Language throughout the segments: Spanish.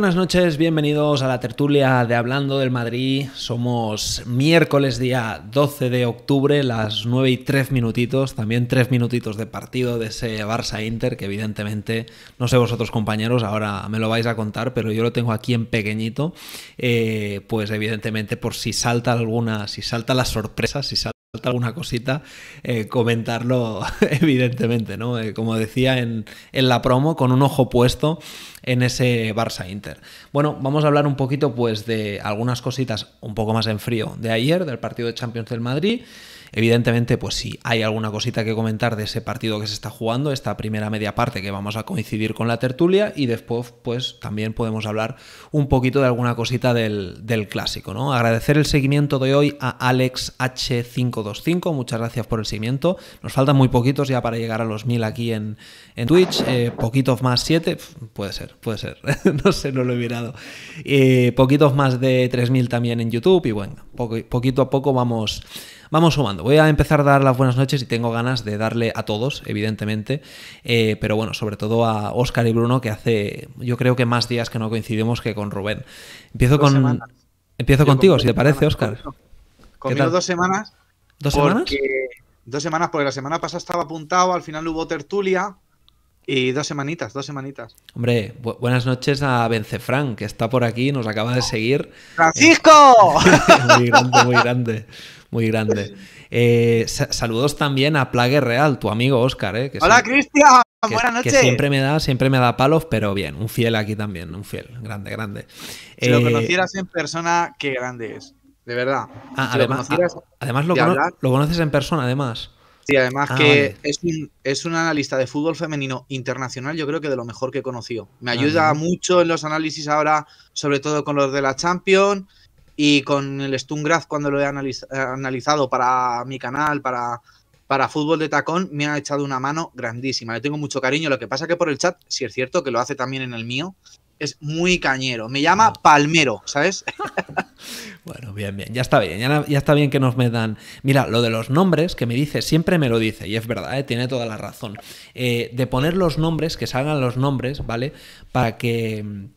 buenas noches, bienvenidos a la tertulia de Hablando del Madrid. Somos miércoles día 12 de octubre, las 9 y 3 minutitos, también 3 minutitos de partido de ese Barça Inter, que evidentemente, no sé vosotros compañeros, ahora me lo vais a contar, pero yo lo tengo aquí en pequeñito, eh, pues evidentemente por si salta alguna, si salta la sorpresa, si salta Falta alguna cosita, eh, comentarlo evidentemente, ¿no? Eh, como decía en, en, la promo, con un ojo puesto en ese Barça Inter. Bueno, vamos a hablar un poquito pues de algunas cositas un poco más en frío de ayer, del partido de Champions del Madrid. Evidentemente, pues si hay alguna cosita que comentar de ese partido que se está jugando, esta primera media parte que vamos a coincidir con la tertulia y después pues también podemos hablar un poquito de alguna cosita del, clásico. ¿no? Agradecer el seguimiento de hoy a AlexH525, muchas gracias por el seguimiento. Nos faltan muy poquitos ya para llegar a los 1000 aquí en, Twitch, eh, poquitos más 7, puede ser, puede ser, no sé, no lo he mirado. Eh, poquitos más de 3000 también en YouTube y bueno, poquito a poco vamos Vamos sumando. Voy a empezar a dar las buenas noches y tengo ganas de darle a todos, evidentemente, eh, pero bueno, sobre todo a Óscar y Bruno, que hace yo creo que más días que no coincidimos que con Rubén. Empiezo, con, empiezo contigo, si te parece, Óscar. Conmigo dos semanas. ¿Dos semanas? dos semanas, porque la semana pasada estaba apuntado, al final hubo tertulia. Y dos semanitas, dos semanitas. Hombre, buenas noches a Bencefran, que está por aquí, nos acaba de seguir. ¡Francisco! muy grande, muy grande muy grande. Eh, saludos también a Plague Real, tu amigo Oscar. Eh, Hola, Cristian. Buenas noches. Que siempre me da, siempre me da palos, pero bien, un fiel aquí también, un fiel, grande, grande. Si lo eh, conocieras en persona, qué grande es, de verdad. Ah, además, lo, lo, conoces en persona, además. Sí, además ah, que es, un, es un analista de fútbol femenino internacional, yo creo que de lo mejor que he conocido. Me ah, ayuda mucho en los análisis ahora, sobre todo con los de la Champions y con el Stungraf cuando lo he eh, analizado para mi canal, para, para fútbol de tacón, me ha echado una mano grandísima. Le tengo mucho cariño. Lo que pasa que por el chat, si es cierto que lo hace también en el mío, es muy cañero. Me llama ah. Palmero, ¿sabes? bueno, bien, bien. Ya está bien. Ya, está bien que nos me dan. Mira, lo de los nombres que me dice, siempre me lo dice, y es verdad, eh, tiene toda la razón. Eh, de poner los nombres, que salgan los nombres, ¿vale? Para que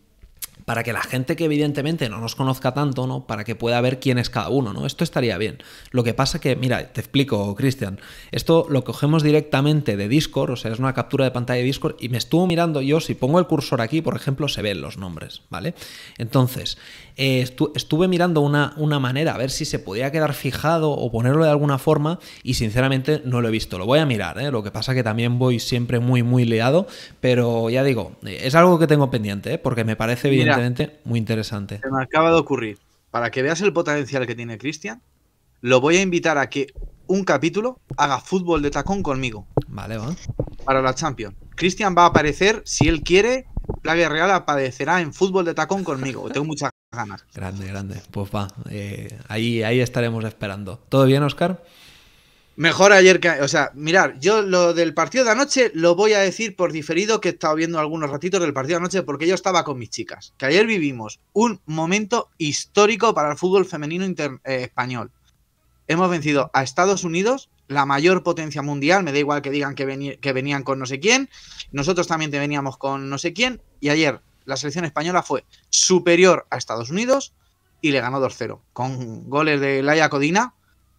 para que la gente que evidentemente no nos conozca tanto, ¿no? Para que pueda ver quién es cada uno, ¿no? Esto estaría bien. Lo que pasa que, mira, te explico, Cristian, esto lo cogemos directamente de Discord, o sea, es una captura de pantalla de Discord y me estuvo mirando yo, si pongo el cursor aquí, por ejemplo, se ven los nombres, ¿vale? Entonces, eh, estuve mirando una, una manera a ver si se podía quedar fijado o ponerlo de alguna forma y sinceramente no lo he visto, lo voy a mirar, ¿eh? Lo que pasa que también voy siempre muy, muy liado, pero ya digo, eh, es algo que tengo pendiente, ¿eh? porque me parece bien muy interesante. Se me acaba de ocurrir. Para que veas el potencial que tiene Cristian, lo voy a invitar a que un capítulo haga fútbol de tacón conmigo. Vale, va. Para la Champions. Cristian va a aparecer, si él quiere, Plague Real aparecerá en fútbol de tacón conmigo. Tengo muchas ganas. Grande, grande. Pues va. Eh, ahí, ahí estaremos esperando. ¿Todo bien, Oscar? Mejor ayer que. O sea, mirar, yo lo del partido de anoche lo voy a decir por diferido que he estado viendo algunos ratitos del partido de anoche porque yo estaba con mis chicas. Que ayer vivimos un momento histórico para el fútbol femenino eh, español. Hemos vencido a Estados Unidos, la mayor potencia mundial, me da igual que digan que, venían con no sé quién, nosotros también te veníamos con no sé quién, y ayer la selección española fue superior a Estados Unidos y le ganó 2-0, con goles de Laia Codina,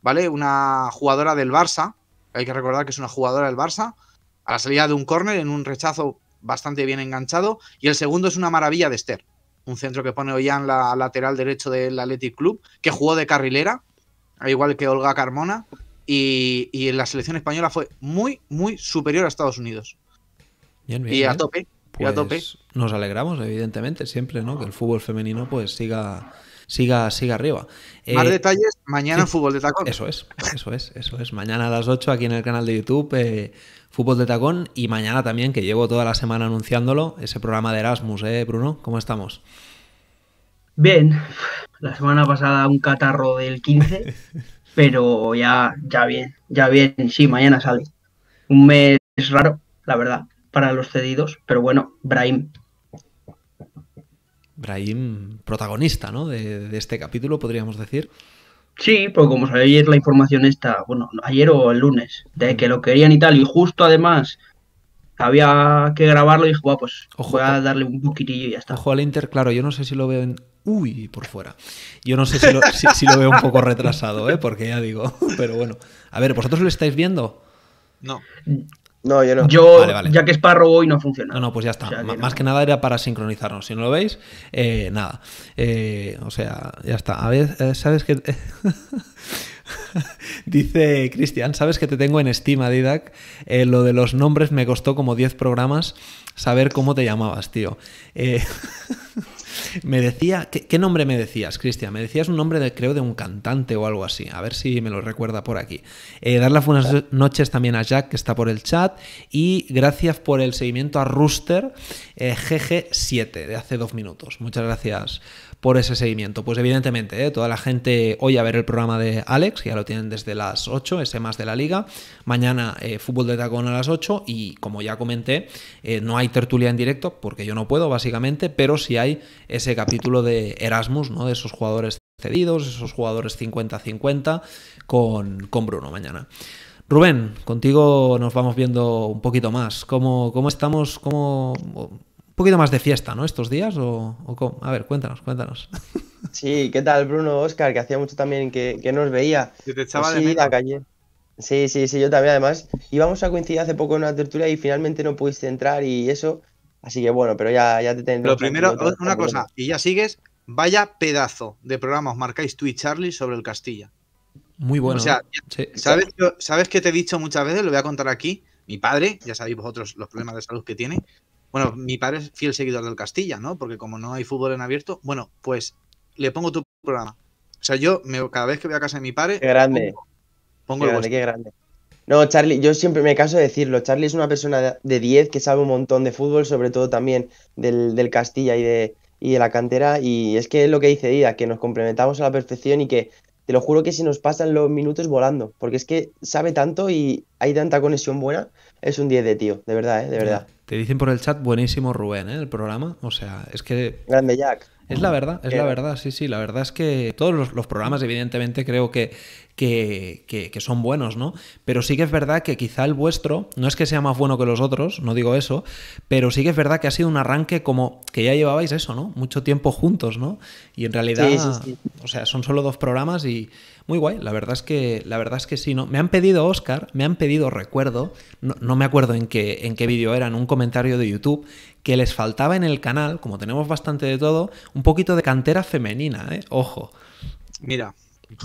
¿vale? Una jugadora del Barça, hay que recordar que es una jugadora del Barça, a la salida de un córner en un rechazo bastante bien enganchado, y el segundo es una maravilla de Esther, un centro que pone en la lateral derecho del Athletic Club, que jugó de carrilera, al igual que Olga Carmona, y, en la selección española fue muy, muy superior a Estados Unidos. Bien, bien, y a ¿eh? tope. y a pues tope. Nos alegramos, evidentemente, siempre, ¿no? Que el fútbol femenino pues siga siga, siga arriba. Más eh, detalles mañana Fútbol de Tacón. Eso es, eso es, eso es. Mañana a las 8 aquí en el canal de YouTube, eh, Fútbol de Tacón. Y mañana también, que llevo toda la semana anunciándolo, ese programa de Erasmus, ¿eh, Bruno? ¿Cómo estamos? Bien, la semana pasada un catarro del 15, pero ya, ya bien, ya bien, sí, mañana sale. Un mes raro, la verdad, para los cedidos, pero bueno, Brahim, Brahim protagonista ¿no? de, este capítulo, podríamos decir. Sí, porque como sabéis, la información está, bueno, ayer o el lunes, de que lo querían y tal, y justo además había que grabarlo y dije, bueno, pues ojo, a darle un poquitillo y ya está. Ojo al Inter, claro, yo no sé si lo veo en... Uy, por fuera. Yo no sé si lo, si lo veo un poco retrasado, ¿eh? porque ya digo, pero bueno. A ver, ¿vosotros lo estáis viendo? No. No, yo no. ya que es parro hoy no funciona. No, no, pues ya está. más que nada era para sincronizarnos. Si no lo veis, eh, nada. Eh, o sea, ya está. A ver, eh, ¿sabes qué? Dice Cristian, ¿sabes que te tengo en estima, Didac? lo de los nombres me costó como 10 programas saber cómo te llamabas, tío. Eh, me decía, ¿qué, nombre me decías, Cristian? Me decías un nombre, creo, de un cantante o algo así. A ver si me lo recuerda por aquí. Eh, dar las buenas noches también a Jack, que está por el chat. Y gracias por el seguimiento a Rooster eh, GG7 de hace dos minutos. Muchas gracias por ese seguimiento. Pues evidentemente, ¿eh? toda la gente hoy a ver el programa de Alex, ya lo tienen desde las 8, ese más de la liga. Mañana eh, fútbol de tacón a las 8 y como ya comenté, eh, no hay tertulia en directo porque yo no puedo básicamente, pero sí hay ese capítulo de Erasmus, ¿no? de esos jugadores cedidos, esos jugadores 50-50 con, Bruno mañana. Rubén, contigo nos vamos viendo un poquito más. ¿Cómo, cómo estamos? ¿Cómo un poquito más de fiesta, ¿no? Estos días o, cómo? A ver, cuéntanos, cuéntanos. Sí, ¿qué tal, Bruno, Oscar? Que hacía mucho también que, que nos veía. Que te pues echaba de calle. Sí, sí, sí, yo también. Además, íbamos a coincidir hace poco en una tertulia y finalmente no pudiste entrar y eso. Así que bueno, pero ya, ya te tendré. Lo primero, una cosa, y ya sigues. Vaya pedazo de programas marcáis tú y Charlie sobre el Castilla. Muy bueno. O sea, ¿eh? ¿sabes, ¿sabes que te he dicho muchas veces? Lo voy a contar aquí. Mi padre, ya sabéis vosotros los problemas de salud que tiene, bueno, mi padre es fiel seguidor del Castilla, ¿no? Porque como no hay fútbol en abierto, bueno, pues le pongo tu programa. O sea, yo me, cada vez que voy a casa de mi padre. grande. Pongo, el qué grande, qué grande. No, Charlie, yo siempre me caso de decirlo. Charlie es una persona de 10 que sabe un montón de fútbol, sobre todo también del, del Castilla y de, y de la cantera. Y es que es lo que dice Dida, que nos complementamos a la perfección y que te lo juro que se nos pasan los minutos volando, porque es que sabe tanto y hay tanta conexión buena. Es un 10 de tío, de verdad, ¿eh? de verdad. Te dicen por el chat, buenísimo Rubén, ¿eh? El programa. O sea, es que. Grande Jack. Es la verdad, es la verdad, sí, sí. La verdad es que todos los, programas, evidentemente, creo que, que, son buenos, ¿no? Pero sí que es verdad que quizá el vuestro, no es que sea más bueno que los otros, no digo eso, pero sí que es verdad que ha sido un arranque como que ya llevabais eso, ¿no? Mucho tiempo juntos, ¿no? Y en realidad, o sea, son solo dos programas y, muy guay, la verdad es que, la verdad es que sí, ¿no? Me han pedido Oscar, me han pedido recuerdo, no, me acuerdo en qué, en qué vídeo era, en un comentario de YouTube, que les faltaba en el canal, como tenemos bastante de todo, un poquito de cantera femenina, ¿eh? Ojo. Mira,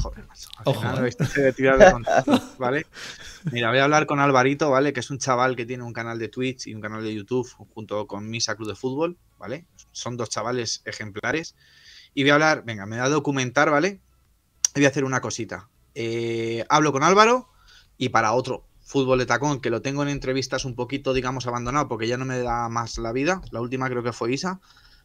Joder, macho. Ojo. ¿eh? ¿vale? Mira, voy a hablar con Alvarito, ¿vale? Que es un chaval que tiene un canal de Twitch y un canal de YouTube junto con Misa Club de Fútbol, ¿vale? Son dos chavales ejemplares. Y voy a hablar, venga, me da a documentar, ¿vale? voy a hacer una cosita. Eh, hablo con Álvaro y para otro fútbol de tacón, que lo tengo en entrevistas un poquito, digamos, abandonado, porque ya no me da más la vida. La última creo que fue Isa.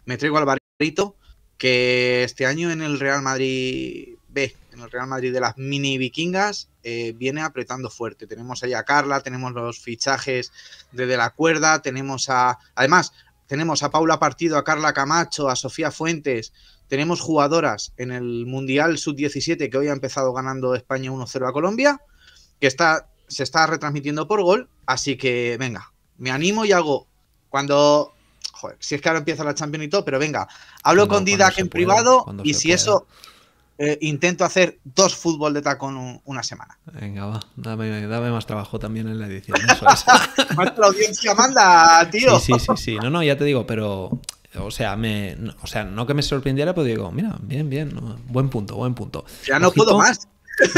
Me traigo a Alvarito, que este año en el Real Madrid B, en el Real Madrid de las mini vikingas, eh, viene apretando fuerte. Tenemos ahí a Carla, tenemos los fichajes de, de la cuerda, tenemos a. Además, tenemos a Paula Partido, a Carla Camacho, a Sofía Fuentes tenemos jugadoras en el Mundial Sub-17 que hoy ha empezado ganando España 1-0 a Colombia, que está, se está retransmitiendo por gol. Así que, venga, me animo y hago. Cuando. Joder, si es que ahora empieza la Champions y todo, pero venga, hablo con Didac en privado y si eso. Eh, intento hacer dos fútbol de tacón una semana. Venga, va, dame, más trabajo también en la edición. más la audiencia manda, tío. sí, sí, sí, No, no, ya te digo, pero o sea, me, o sea, no que me sorprendiera, pero digo, mira, bien, bien, buen punto, buen punto. Ya no puedo más.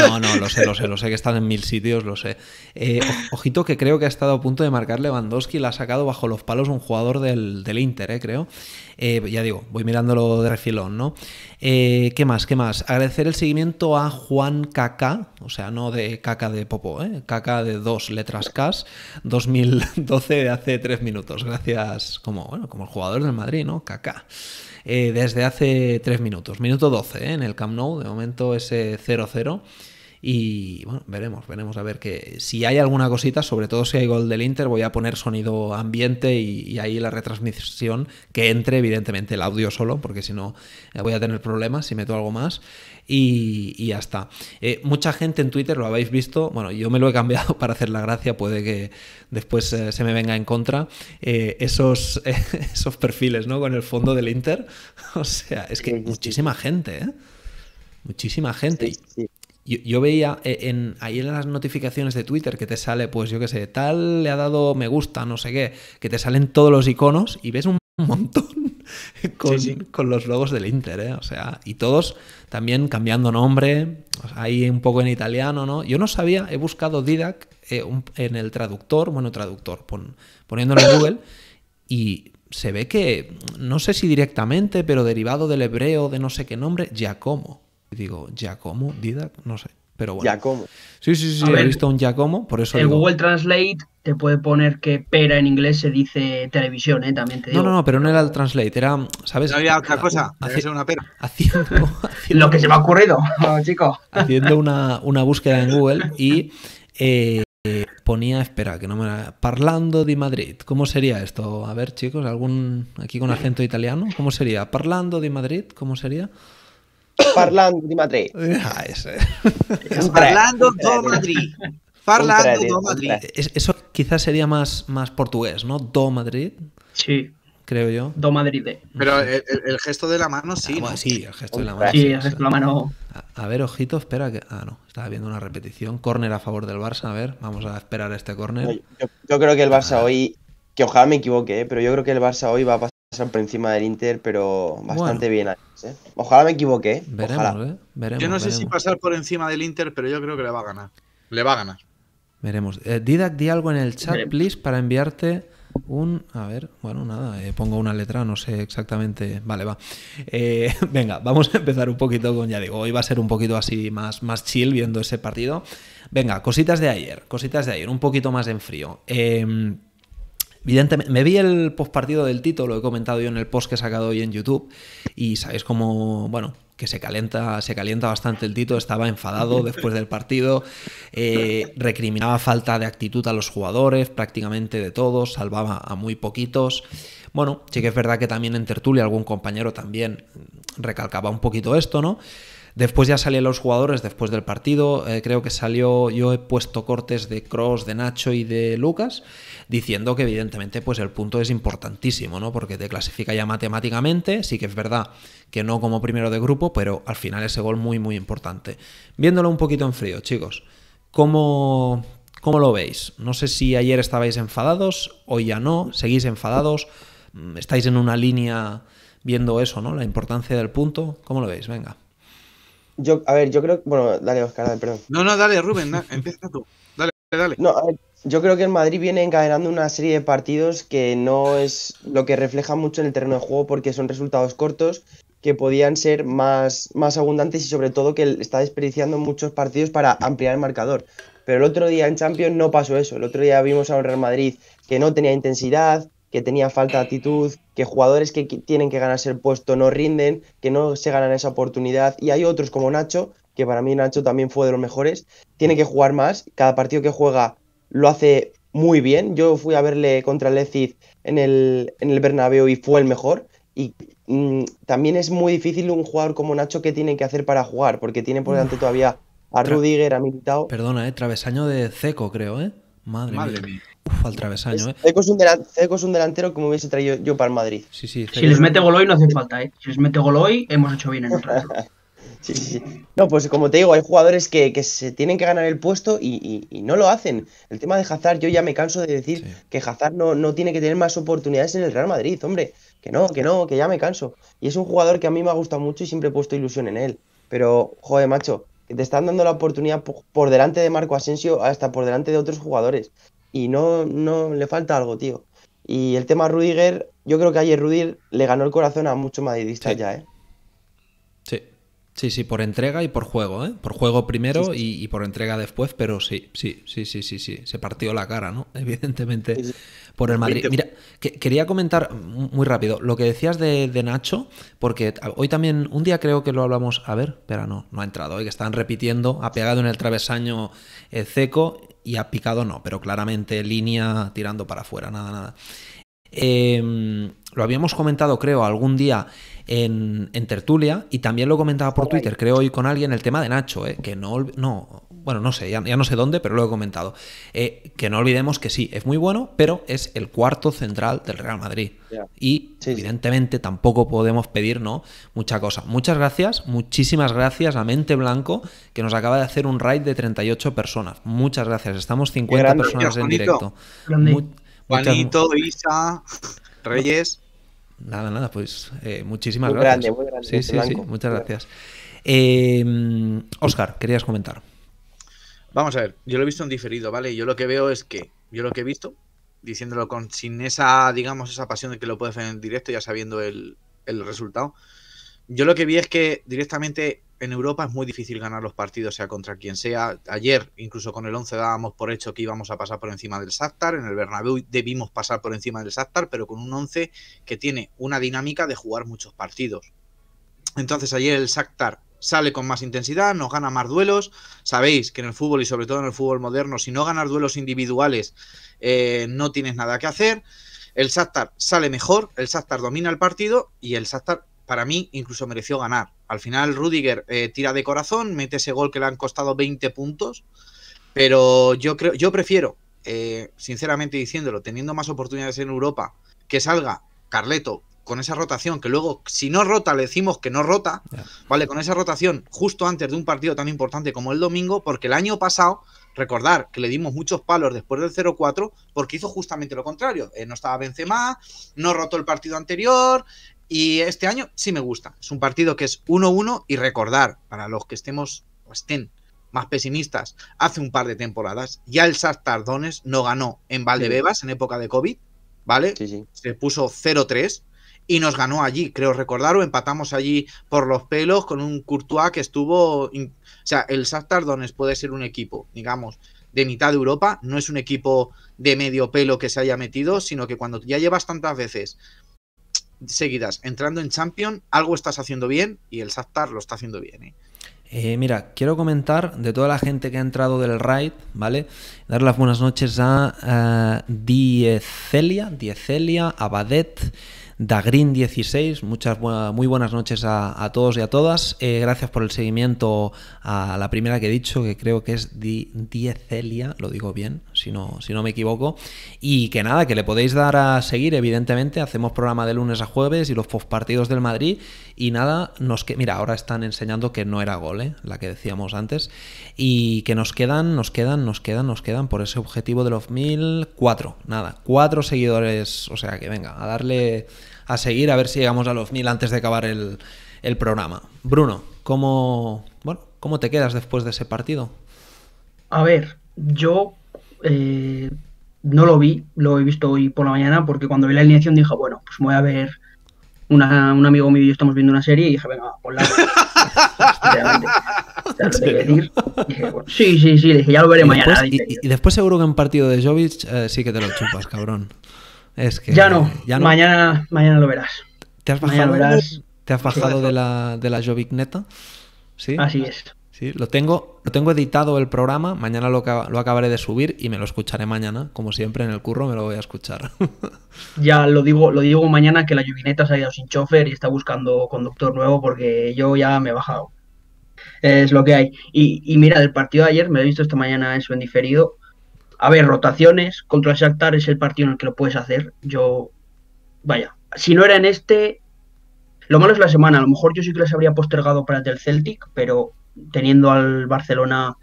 No, no, lo sé, lo sé, lo sé que están en mil sitios, lo sé. Eh, ojito que creo que ha estado a punto de marcar Lewandowski, la ha sacado bajo los palos un jugador del, del Inter, eh, creo. Eh, ya digo, voy mirándolo de refilón, ¿no? ¿Qué más? ¿Qué más? Agradecer el seguimiento a Juan Kaká, o sea, no de Caca de Popo, ¿eh? de dos letras K, 2012 de hace tres minutos. Gracias, como, bueno, como el jugador del Madrid, ¿no? Kaká. Eh, desde hace 3 minutos. Minuto 12 ¿eh? en el Camp Nou, de momento ese 0-0. Y bueno, veremos, veremos a ver que si hay alguna cosita, sobre todo si hay gol del Inter, voy a poner sonido ambiente y, ahí la retransmisión que entre, evidentemente, el audio solo, porque si no eh, voy a tener problemas si meto algo más. Y, ya está. Eh, mucha gente en Twitter lo habéis visto. Bueno, yo me lo he cambiado para hacer la gracia, puede que después eh, se me venga en contra. esos, esos perfiles, ¿no? Con el fondo del Inter. O sea, es que muchísima gente, ¿eh? Muchísima gente. Yo, veía eh, en, ahí en las notificaciones de Twitter que te sale, pues yo qué sé, tal le ha dado me gusta, no sé qué, que te salen todos los iconos y ves un montón con, los logos del Inter, ¿eh? O sea, y todos también cambiando nombre, ahí un poco en italiano, ¿no? Yo no sabía, he buscado Didac eh, en el traductor, bueno, traductor, poniéndolo en Google, y se ve que, no sé si directamente, pero derivado del hebreo de no sé qué nombre, Giacomo digo, Giacomo, Didac, no sé. Pero bueno. Giacomo. Sí, sí, sí, he visto un Giacomo, por eso. El Google Translate te puede poner que pera en inglés se dice televisión, ¿eh? También te digo. No, no, no, pero no era el Translate, era, ¿sabes? No había otra ah, cosa, hacía ah, una pera. Haciendo, Lo que se me ha ocurrido, chicos. Haciendo una, búsqueda en Google y. Eh, ponía, espera, que no me Parlando de Madrid. ¿Cómo sería esto? A ver, chicos, algún aquí con acento italiano, ¿cómo sería? Parlando de Madrid, ¿cómo sería? parlando de Madrid. Parlando ah, do Madrid. Parlando de Madrid. Eso quizás sería más, más portugués, ¿no? Do Madrid. Sí. Creo yo. Do Madrid. Pero el, gesto de la mano sí. Ah, sí, el gesto de la mano. A, ver, ojito, espera que. Ah, no, estaba viendo una repetición. Córner a favor del Barça. A ver, vamos a esperar este córner. Yo, creo que el Barça ah. hoy. Que ojalá me equivoque, ¿eh? pero yo creo que el Barça hoy va a pasar pasan por encima del Inter, pero bastante bien. ¿eh? Ojalá me equivoqué. ¿eh? Veremos, yo no sé si pasar por encima del Inter, pero yo creo que le va a ganar. Le va a ganar. Veremos. Eh, Didac, di algo en el chat, please, para enviarte un... A ver, bueno, nada, pongo una letra, no sé exactamente... Vale, va. venga, vamos a empezar un poquito con, ya digo, hoy va a ser un poquito así más, más chill viendo ese partido. Venga, cositas de ayer, cositas de ayer, un poquito más en frío. Eh, Evidentemente, me vi el postpartido del Tito, lo he comentado yo en el post que he sacado hoy en YouTube, y sabéis cómo, bueno, que se calienta, se calienta bastante el Tito, estaba enfadado después del partido, eh, recriminaba falta de actitud a los jugadores, prácticamente de todos, salvaba a muy poquitos. Bueno, sí que es verdad que también en Tertulia algún compañero también recalcaba un poquito esto, ¿no? Después ya salían los jugadores después del partido, eh, creo que salió, yo he puesto cortes de Cross, de Nacho y de Lucas diciendo que evidentemente pues el punto es importantísimo, ¿no? Porque te clasifica ya matemáticamente, sí que es verdad que no como primero de grupo, pero al final ese gol muy muy importante. Viéndolo un poquito en frío, chicos, ¿cómo, cómo lo veis? No sé si ayer estabais enfadados, hoy ya no, seguís enfadados, mm, estáis en una línea viendo eso, ¿no? La importancia del punto, ¿cómo lo veis? Venga. Yo, a ver, yo creo. Bueno, dale, Oscar, dale, perdón. No, no, dale, Rubén, empieza tú. Dale, dale. No, yo creo que el Madrid viene encadenando una serie de partidos que no es lo que refleja mucho en el terreno de juego porque son resultados cortos que podían ser más, más abundantes y sobre todo que está desperdiciando muchos partidos para ampliar el marcador. Pero el otro día en Champions no pasó eso. El otro día vimos a Real Madrid que no tenía intensidad, que tenía falta de actitud, que jugadores que tienen que ganarse el puesto no rinden, que no se ganan esa oportunidad. Y hay otros como Nacho, que para mí Nacho también fue de los mejores, tiene que jugar más. Cada partido que juega lo hace muy bien. Yo fui a verle contra Leipzig en el, en el Bernabéu y fue el mejor. Y mm, también es muy difícil un jugador como Nacho que tiene que hacer para jugar, porque tiene por delante todavía a Rudiger, a Militao. Perdona, ¿eh? travesaño de Ceco, creo, ¿eh? Madre, mía. Uf, al travesaño, ¿eh? es, un delantero es, un delantero como hubiese traído yo para el Madrid. Sí, sí, si les mete gol hoy no hace falta, ¿eh? Si les mete gol hoy, hemos hecho bien en el no, pues como te digo, hay jugadores que, se tienen que ganar el puesto y, no lo hacen. El tema de Hazard, yo ya me canso de decir que Hazard no, no tiene que tener más oportunidades en el Real Madrid, hombre. Que no, que no, que ya me canso. Y es un jugador que a mí me ha gustado mucho y siempre he puesto ilusión en él. Pero, joder, macho, te están dando la oportunidad por delante de Marco Asensio hasta por delante de otros jugadores. Y no, no le falta algo, tío. Y el tema Rudiger, yo creo que ayer Rudiger le ganó el corazón a muchos madridistas ya, ¿eh? Sí, sí, por entrega y por juego, ¿eh? Por juego primero Y, por entrega después, pero sí, sí, sí, sí, sí, sí. Se partió la cara, ¿no? Evidentemente por el Madrid. Mira, quería comentar muy rápido lo que decías de, de, Nacho, porque hoy también, un día creo que lo hablamos, a ver, pero no, no ha entrado hoy, ¿eh? que están repitiendo, ha pegado en el travesaño el seco y ha picado no, pero claramente línea tirando para afuera, nada, nada. Em, lo habíamos comentado, creo, algún día en, tertulia y también lo comentaba por Twitter, creo hoy con alguien, el tema de Nacho, eh, que no, no, bueno, no sé, ya, no sé dónde, pero lo he comentado. Eh, que no olvidemos que sí, es muy bueno, pero es el cuarto central del Real Madrid. Y evidentemente tampoco podemos pedir, Mucha cosa. Muchas gracias, muchísimas gracias a Mente Blanco, que nos acaba de hacer un raid de 38 personas. Muchas gracias, estamos 50 personas en directo. Juanito, Isa, Reyes. Nada, nada, pues eh, muchísimas muy gracias. Grande, muy grande, sí, sí, sí, muchas gracias. Oscar, eh, querías comentar. Vamos a ver, yo lo he visto en diferido, ¿vale? Yo lo que veo es que, yo lo que he visto, diciéndolo con, sin esa, digamos, esa pasión de que lo puedes hacer en directo, ya sabiendo el, el resultado, yo lo que vi es que directamente en Europa es muy difícil ganar los partidos, sea contra quien sea. Ayer, incluso con el 11, dábamos por hecho que íbamos a pasar por encima del Sáctar. En el Bernabéu debimos pasar por encima del Sáctar, pero con un 11 que tiene una dinámica de jugar muchos partidos. Entonces ayer el Sáctar sale con más intensidad, nos gana más duelos. Sabéis que en el fútbol y sobre todo en el fútbol moderno, si no ganas duelos individuales, eh, no tienes nada que hacer. El Sáctar sale mejor, el Sáctar domina el partido y el Sáctar para mí incluso mereció ganar. Al final Rudiger eh, tira de corazón, mete ese gol que le han costado 20 puntos, pero yo creo, yo prefiero, eh, sinceramente diciéndolo, teniendo más oportunidades en Europa, que salga Carleto con esa rotación, que luego si no rota le decimos que no rota, ¿vale? Con esa rotación justo antes de un partido tan importante como el domingo, porque el año pasado, recordar que le dimos muchos palos después del 0-4, porque hizo justamente lo contrario. Eh, no estaba Benzema, no rotó el partido anterior, y este año sí me gusta. Es un partido que es 1-1 y recordar, para los que estemos estén más pesimistas, hace un par de temporadas ya el Shakhtar Tardones no ganó en Valdebebas en época de COVID, ¿vale? Se puso 0-3 y nos ganó allí, creo recordar, o empatamos allí por los pelos con un Courtois que estuvo... O sea, el Sas Tardones puede ser un equipo, digamos, de mitad de Europa, no es un equipo de medio pelo que se haya metido, sino que cuando ya llevas tantas veces seguidas entrando en Champion, algo estás haciendo bien y el Saptar lo está haciendo bien. ¿eh? Eh, mira, quiero comentar de toda la gente que ha entrado del raid, ¿vale? Dar las buenas noches a eh, Diecelia, Diecelia, Abadet, Dagrin16. Muchas muy buenas noches a, todos y a todas. Eh, gracias por el seguimiento a la primera que he dicho, que creo que es Di, Diecelia, lo digo bien, si no, si no me equivoco. Y que nada, que le podéis dar a seguir, evidentemente. Hacemos programa de lunes a jueves y los postpartidos del Madrid. Y nada, nos que mira, ahora están enseñando que no era gol, ¿eh? la que decíamos antes. Y que nos quedan, nos quedan, nos quedan, nos quedan por ese objetivo de los mil, cuatro, nada, cuatro seguidores. O sea que venga, a darle a seguir, a ver si llegamos a los mil antes de acabar el, programa. Bruno, ¿cómo, bueno, ¿cómo te quedas después de ese partido? A ver, yo eh, no lo vi, lo he visto hoy por la mañana porque cuando vi la alineación dije, bueno, pues voy a ver un amigo mío y estamos viendo una serie y dije, venga, por la. sí, sí, sí, ya lo veré mañana. Después, y, después seguro que en partido de Jovic eh, sí que te lo chupas, cabrón. Es que ya no, Mañana, mañana lo verás. ¿Te has bajado, ¿te de la, de la ¿Sí? Así es. lo tengo, lo tengo editado el programa, mañana lo, lo, acabaré de subir y me lo escucharé mañana, como siempre en el curro me lo voy a escuchar. ya lo digo, lo digo mañana que la llovineta se ha ido sin chofer y está buscando conductor nuevo porque yo ya me he bajado. Es lo que hay. Y, mira, del partido de ayer, me lo he visto esta mañana eso en diferido, a ver, rotaciones contra el Shakhtar es el partido en el que lo puedes hacer. Yo, vaya, si no era en este, lo malo es la semana. A lo mejor yo sí que les habría postergado para el Celtic, pero teniendo al Barcelona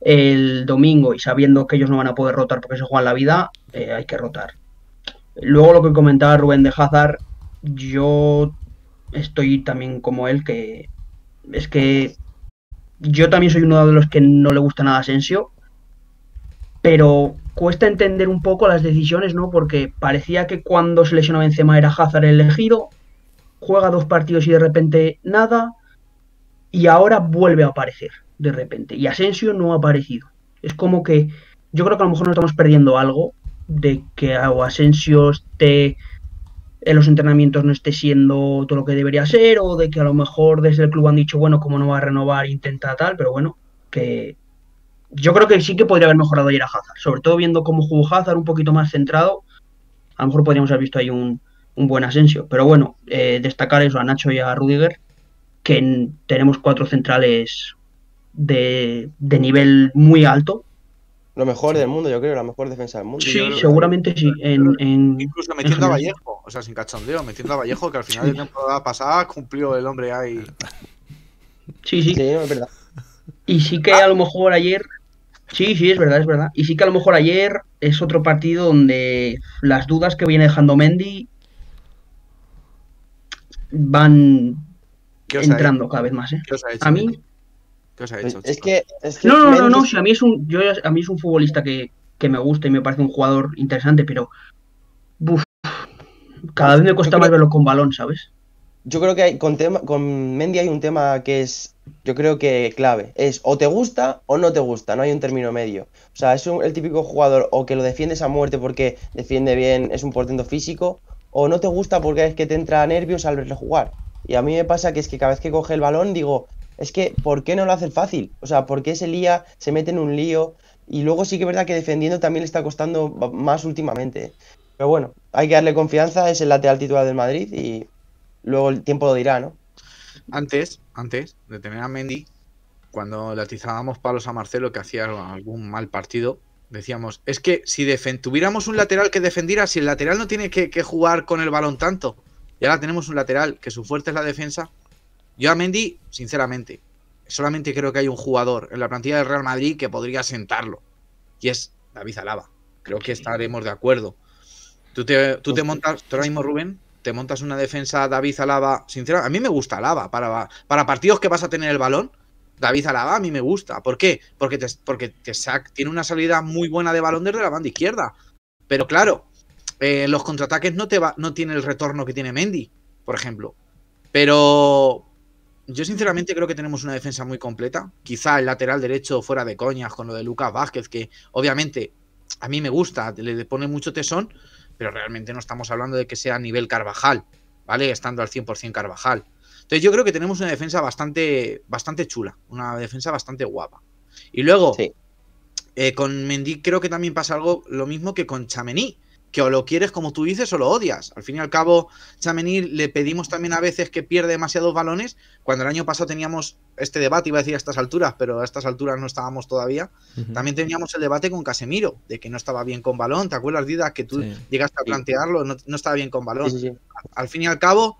el domingo y sabiendo que ellos no van a poder rotar porque se juegan la vida, eh, hay que rotar. Luego lo que comentaba Rubén de Hazard, yo estoy también como él, que es que yo también soy uno de los que no le gusta nada a Asensio, pero cuesta entender un poco las decisiones, ¿no? Porque parecía que cuando se lesionó Benzema era Hazard el elegido, juega dos partidos y de repente nada, y ahora vuelve a aparecer de repente. Y Asensio no ha aparecido. Es como que yo creo que a lo mejor nos estamos perdiendo algo de que Asensio esté en los entrenamientos no esté siendo todo lo que debería ser o de que a lo mejor desde el club han dicho, bueno, como no va a renovar, intenta tal, pero bueno, que yo creo que sí que podría haber mejorado ayer a Hazard, sobre todo viendo cómo jugó Hazard un poquito más centrado. A lo mejor podríamos haber visto ahí un, buen ascenso Pero bueno, eh, destacar eso a Nacho y a Rudiger, que tenemos cuatro centrales de, de, nivel muy alto. Lo mejor del mundo, yo creo, la mejor defensa del mundo. Sí, seguramente sí. incluso metiendo a Vallejo, o sea, sin cachondeo, metiendo a Vallejo, que al final de temporada pasada cumplió el hombre ahí. Sí, sí. Sí, es verdad. Y sí que a lo mejor ayer Sí, sí, es verdad, es verdad. Y sí que a lo mejor ayer es otro partido donde las dudas que viene dejando Mendy van entrando cada vez más. ¿eh? a mí. ¿Qué os ha hecho, es que, no, no, no, no, a mí es un, futbolista que, me gusta y me parece un jugador interesante, pero cada vez me cuesta más verlo con balón, ¿sabes? yo creo que hay, con, tema, con Mendy hay un tema que es, yo creo que clave. Es o te gusta o no te gusta, no hay un término medio. O sea, es el típico jugador o que lo defiendes a muerte porque defiende bien, es un portento físico, o no te gusta porque es que te entra nervios al verlo jugar. Y a mí me pasa que es que cada vez que coge el balón digo, es que ¿por qué no lo hace fácil? O sea, ¿por qué se lía, se mete en un lío? Y luego sí que es verdad que defendiendo también le está costando más últimamente. Pero bueno, hay que darle confianza, es el lateral titular del Madrid y luego el tiempo lo dirá, ¿no? Antes, antes de tener a Mendy, cuando latizábamos palos a Marcelo que hacía algún mal partido, decíamos, es que si tuviéramos un lateral que defendiera, si el lateral no tiene que, jugar con el balón tanto, y ahora tenemos un lateral que su fuerte es la defensa, yo a Mendy, sinceramente, solamente creo que hay un jugador en la plantilla del Real Madrid que podría sentarlo, y es David Alaba. Creo que estaremos de acuerdo. Tú te, tú te montas, ahora mismo Rubén, te montas una defensa David Alaba. Sinceramente, a mí me gusta Alaba. Para, para partidos que vas a tener el balón, David Alaba a mí me gusta. ¿Por qué? Porque, te, porque tiene una salida muy buena de balón desde la banda izquierda. Pero claro, eh, los contraataques no, te va, no tiene el retorno que tiene Mendy, por ejemplo. Pero yo sinceramente creo que tenemos una defensa muy completa. Quizá el lateral derecho fuera de coñas con lo de Lucas Vázquez, que obviamente a mí me gusta, le pone mucho tesón pero realmente no estamos hablando de que sea a nivel Carvajal, ¿vale? Estando al 100% Carvajal. Entonces yo creo que tenemos una defensa bastante, bastante chula, una defensa bastante guapa. Y luego, eh, con Mendy creo que también pasa algo lo mismo que con Chamení que o lo quieres como tú dices o lo odias. Al fin y al cabo, Chamení, le pedimos también a veces que pierde demasiados balones, cuando el año pasado teníamos este debate, iba a decir a estas alturas, pero a estas alturas no estábamos todavía, también teníamos el debate con Casemiro, de que no estaba bien con balón, ¿te acuerdas, Dida, que tú llegaste a plantearlo, no, estaba bien con balón? al fin y al cabo,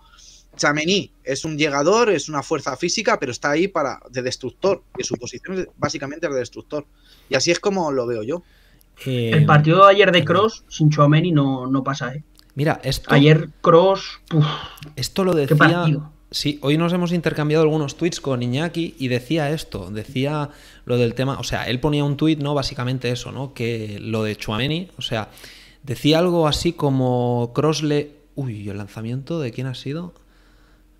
Chamení es un llegador, es una fuerza física, pero está ahí para de destructor, que su posición es básicamente de destructor. Y así es como lo veo yo. Eh, el partido de ayer de Cross, sin Chouameni, no, no pasa, ¿eh? Mira, Ayer Cross. esto lo decía. Sí, hoy nos hemos intercambiado algunos tweets con Iñaki y decía esto, decía lo del tema, o sea, él ponía un tweet, ¿no? Básicamente eso, ¿no? Que lo de Chuameni, o sea, decía algo así como le uy, el lanzamiento de quién ha sido?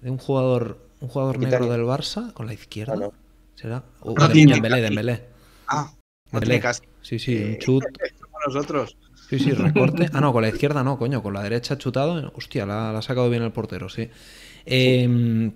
De un jugador, un jugador negro del Barça con la izquierda. Ah, ¿Será? Uh, Dembélé, Ah, no Casi. Sí, sí, un eh, chut. nosotros. Sí, sí, recorte. Ah, no, con la izquierda no, coño, con la derecha chutado. Hostia, la, ha sacado bien el portero, sí. Em,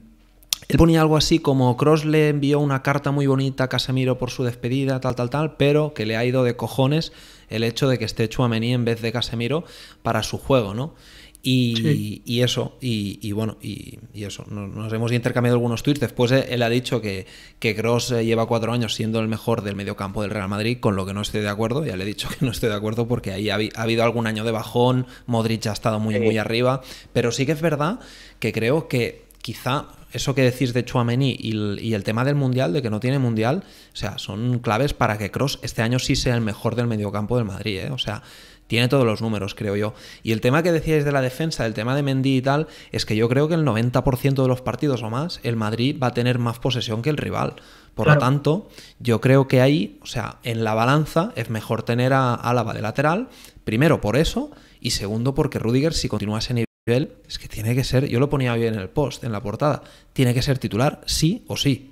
él ponía algo así como Cross le envió una carta muy bonita a Casemiro por su despedida, tal, tal, tal, pero que le ha ido de cojones el hecho de que esté Chuamení en vez de Casemiro para su juego, ¿no? Y, eso, y, bueno, y, eso. Nos, hemos intercambiado algunos tweets. Después eh, él ha dicho que, que eh, lleva cuatro años siendo el mejor del mediocampo del Real Madrid, con lo que no estoy de acuerdo. Ya le he dicho que no estoy de acuerdo porque ahí ha, habido algún año de bajón. Modric ha estado muy, muy arriba. Pero sí que es verdad que creo que quizá eso que decís de Chuamení y, el tema del mundial, de que no tiene mundial, o sea, son claves para que Cross este año sí sea el mejor del mediocampo del Madrid. ¿eh? O sea, tiene todos los números, creo yo. Y el tema que decíais de la defensa, del tema de Mendy y tal, es que yo creo que el 90% de los partidos o más, el Madrid va a tener más posesión que el rival. Por lo tanto, yo creo que ahí, o sea, en la balanza es mejor tener a Álava de lateral, primero por eso, y segundo porque Rudiger, si continúa ese nivel, es que tiene que ser, yo lo ponía bien en el post, en la portada, tiene que ser titular, sí o sí.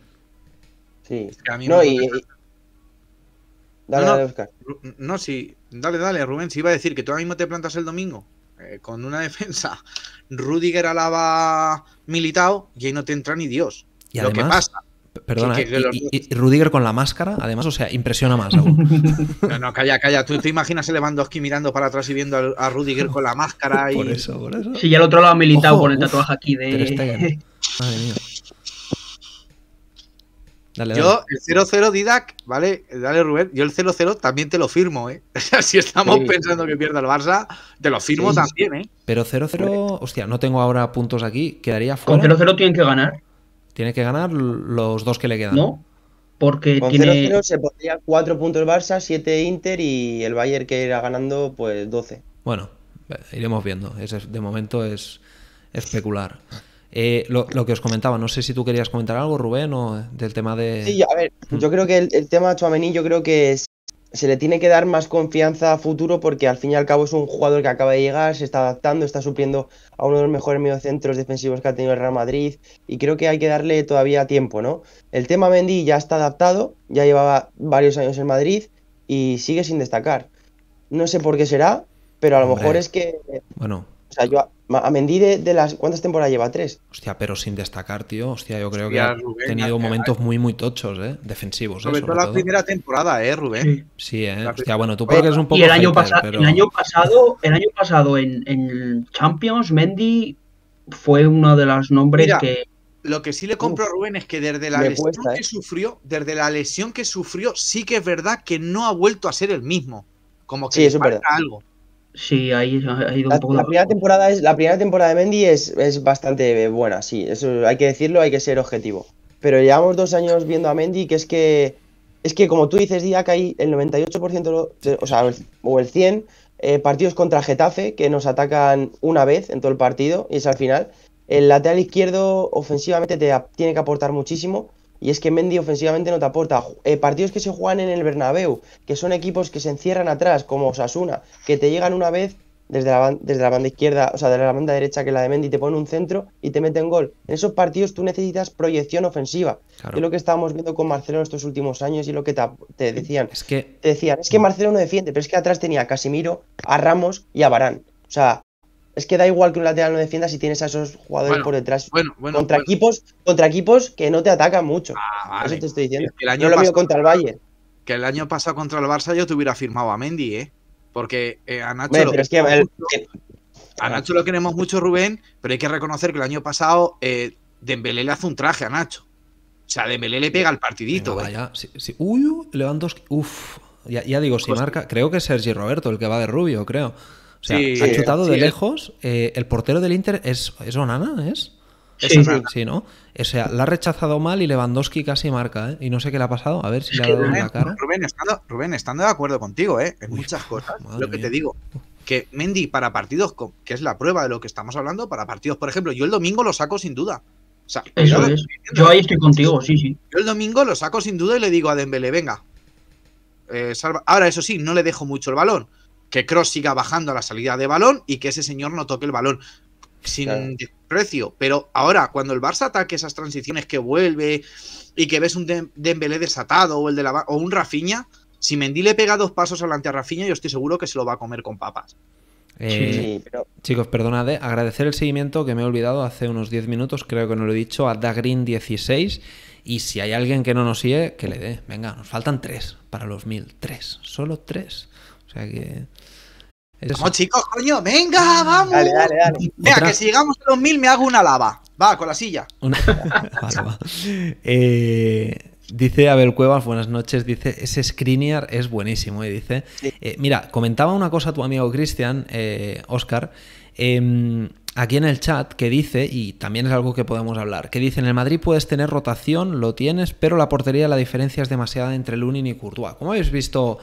Sí. y, Dale, no, dale, dale, dale, Rubén. Si iba a decir que tú ahora mismo te plantas el domingo eh, con una defensa, Rudiger alaba Militao y ahí no te entra ni Dios. Lo que pasa. Perdona, eh, y, Rudiger con la máscara, además, o sea, impresiona más No, no, calla, calla. ¿Tú te imaginas a Lewandowski mirando para atrás y viendo a, Rudiger con la máscara? Y... Por eso, por eso. Sí, y al otro lado ha militado con el tatuaje aquí de. Madre mía. Yo el 0-0 Didac, ¿vale? Dale Rubén, yo el 0-0 también te lo firmo, ¿eh? si estamos pensando que pierda el Barça, te lo firmo también, ¿eh? Pero 0-0, hostia, no tengo ahora puntos aquí, quedaría fuera. Con 0-0 tienen que ganar. Tiene que ganar los dos que le quedan. No, porque Con 0-0 se pondría 4 puntos el Barça, 7 Inter y el Bayern que irá ganando, pues 12. Bueno, iremos viendo. de momento es especular. Eh, lo, que os comentaba, no sé si tú querías comentar algo, Rubén, o del tema de. Sí, a ver, mm. yo creo que el, tema de Chouameni, yo creo que se le tiene que dar más confianza a futuro porque al fin y al cabo es un jugador que acaba de llegar, se está adaptando, está supliendo a uno de los mejores mediocentros defensivos que ha tenido el Real Madrid y creo que hay que darle todavía tiempo, ¿no? El tema Mendy ya está adaptado, ya llevaba varios años en Madrid y sigue sin destacar. No sé por qué será, pero a lo mejor es que... Bueno. O sea, yo, a Mendy de, las. ¿Cuántas temporadas lleva? ¿Tres? Hostia, pero sin destacar, tío. Hostia, yo creo que ha tenido momentos muy, muy tochos, ¿eh? Defensivos. Eh, sobre, todo, la primera temporada, ¿eh, Rubén? Sí, ¿eh? Hostia, bueno, tú porque un poco. Y el año, el año pasado, el año pasado en, en Champions, Mendy fue uno de los nombres que. Lo que sí le compro a Rubén es que desde la lesión que eh. sufrió, desde la lesión que sufrió, sí que es verdad que no ha vuelto a ser el mismo. Como que sí, le es algo. Sí, ahí ha ido un poco. La primera temporada es la primera temporada de Mendy es, bastante buena, sí, eso hay que decirlo, hay que ser objetivo. Pero llevamos dos años viendo a Mendy que es que es que como tú dices, Díaz, que hay el 98% o el, 100 eh, partidos contra Getafe que nos atacan una vez en todo el partido y es al final. El lateral izquierdo ofensivamente te tiene que aportar muchísimo y es que Mendy ofensivamente no te aporta. Eh, partidos que se juegan en el Bernabéu, que son equipos que se encierran atrás, como Osasuna, que te llegan una vez desde la, desde la banda izquierda, o sea, desde la banda derecha, que la de Mendy, te ponen un centro y te meten gol. En esos partidos tú necesitas proyección ofensiva. Es lo que estábamos viendo con Marcelo en estos últimos años y lo que te, decían. Es que... Te decían, es que Marcelo no defiende, pero es que atrás tenía a Casimiro, a Ramos y a Barán. O sea, es que da igual que un lateral no defienda si tienes a esos jugadores por detrás. contra equipos, contra equipos que no te atacan mucho. Ah, Eso te estoy diciendo. el año lo contra el Valle. Que el año pasado contra el Barça yo te hubiera firmado a Mendy, ¿eh? Porque eh, a Nacho. lo Nacho lo queremos mucho, Rubén, pero hay que reconocer que el año pasado eh, Dembélé le hace un traje a Nacho. O sea, Dembélé le pega el partidito. ¿eh? Uy, levantos. Uf. Ya, digo, si pues marca. Creo que es Sergi Roberto el que va de rubio, creo sea, ha chutado de lejos. Eh, el portero del Inter es, es Onana, ¿es? Sí, sí, ¿no? O sea, la ha rechazado mal y Lewandowski casi marca, ¿eh? Y no sé qué le ha pasado. A ver si le ha dado Rubén, cara. Rubén estando, de acuerdo contigo, ¿eh? En muchas cosas, lo que te digo. Que Mendy, para partidos, que es la prueba de lo que estamos hablando, para partidos, por ejemplo, yo el domingo lo saco sin duda. yo, ahí estoy contigo, sí, sí. Yo el domingo lo saco sin duda y le digo a Dembele, venga. Eh, Ahora, eso sí, no le dejo mucho el balón que Cross siga bajando a la salida de balón y que ese señor no toque el balón sin desprecio. Pero ahora, cuando el Barça ataque esas transiciones que vuelve y que ves un Dembélé desatado o, el de la, o un Rafinha, si Mendy le pega dos pasos adelante a Rafinha, yo estoy seguro que se lo va a comer con papas. Eh, chicos, perdonad, eh, agradecer el seguimiento que me he olvidado hace unos 10 minutos, creo que no lo he dicho, a Dagreen16. Y si hay alguien que no nos sigue, que le dé. Venga, nos faltan 3 para los 1000. tres solo 3. O sea que. Vamos, chicos, coño, venga, vamos. Dale, dale, dale. que si llegamos a los mil me hago una lava. Va, con la silla. Una lava. Eh, dice Abel Cuevas, buenas noches. Dice, ese screener es buenísimo. Y eh, dice, eh, mira, comentaba una cosa tu amigo Cristian, Oscar em, aquí en el chat que dice, y también es algo que podemos hablar, que dice, en el Madrid puedes tener rotación, lo tienes, pero la portería la diferencia es demasiada entre Lunin y Courtois. como habéis visto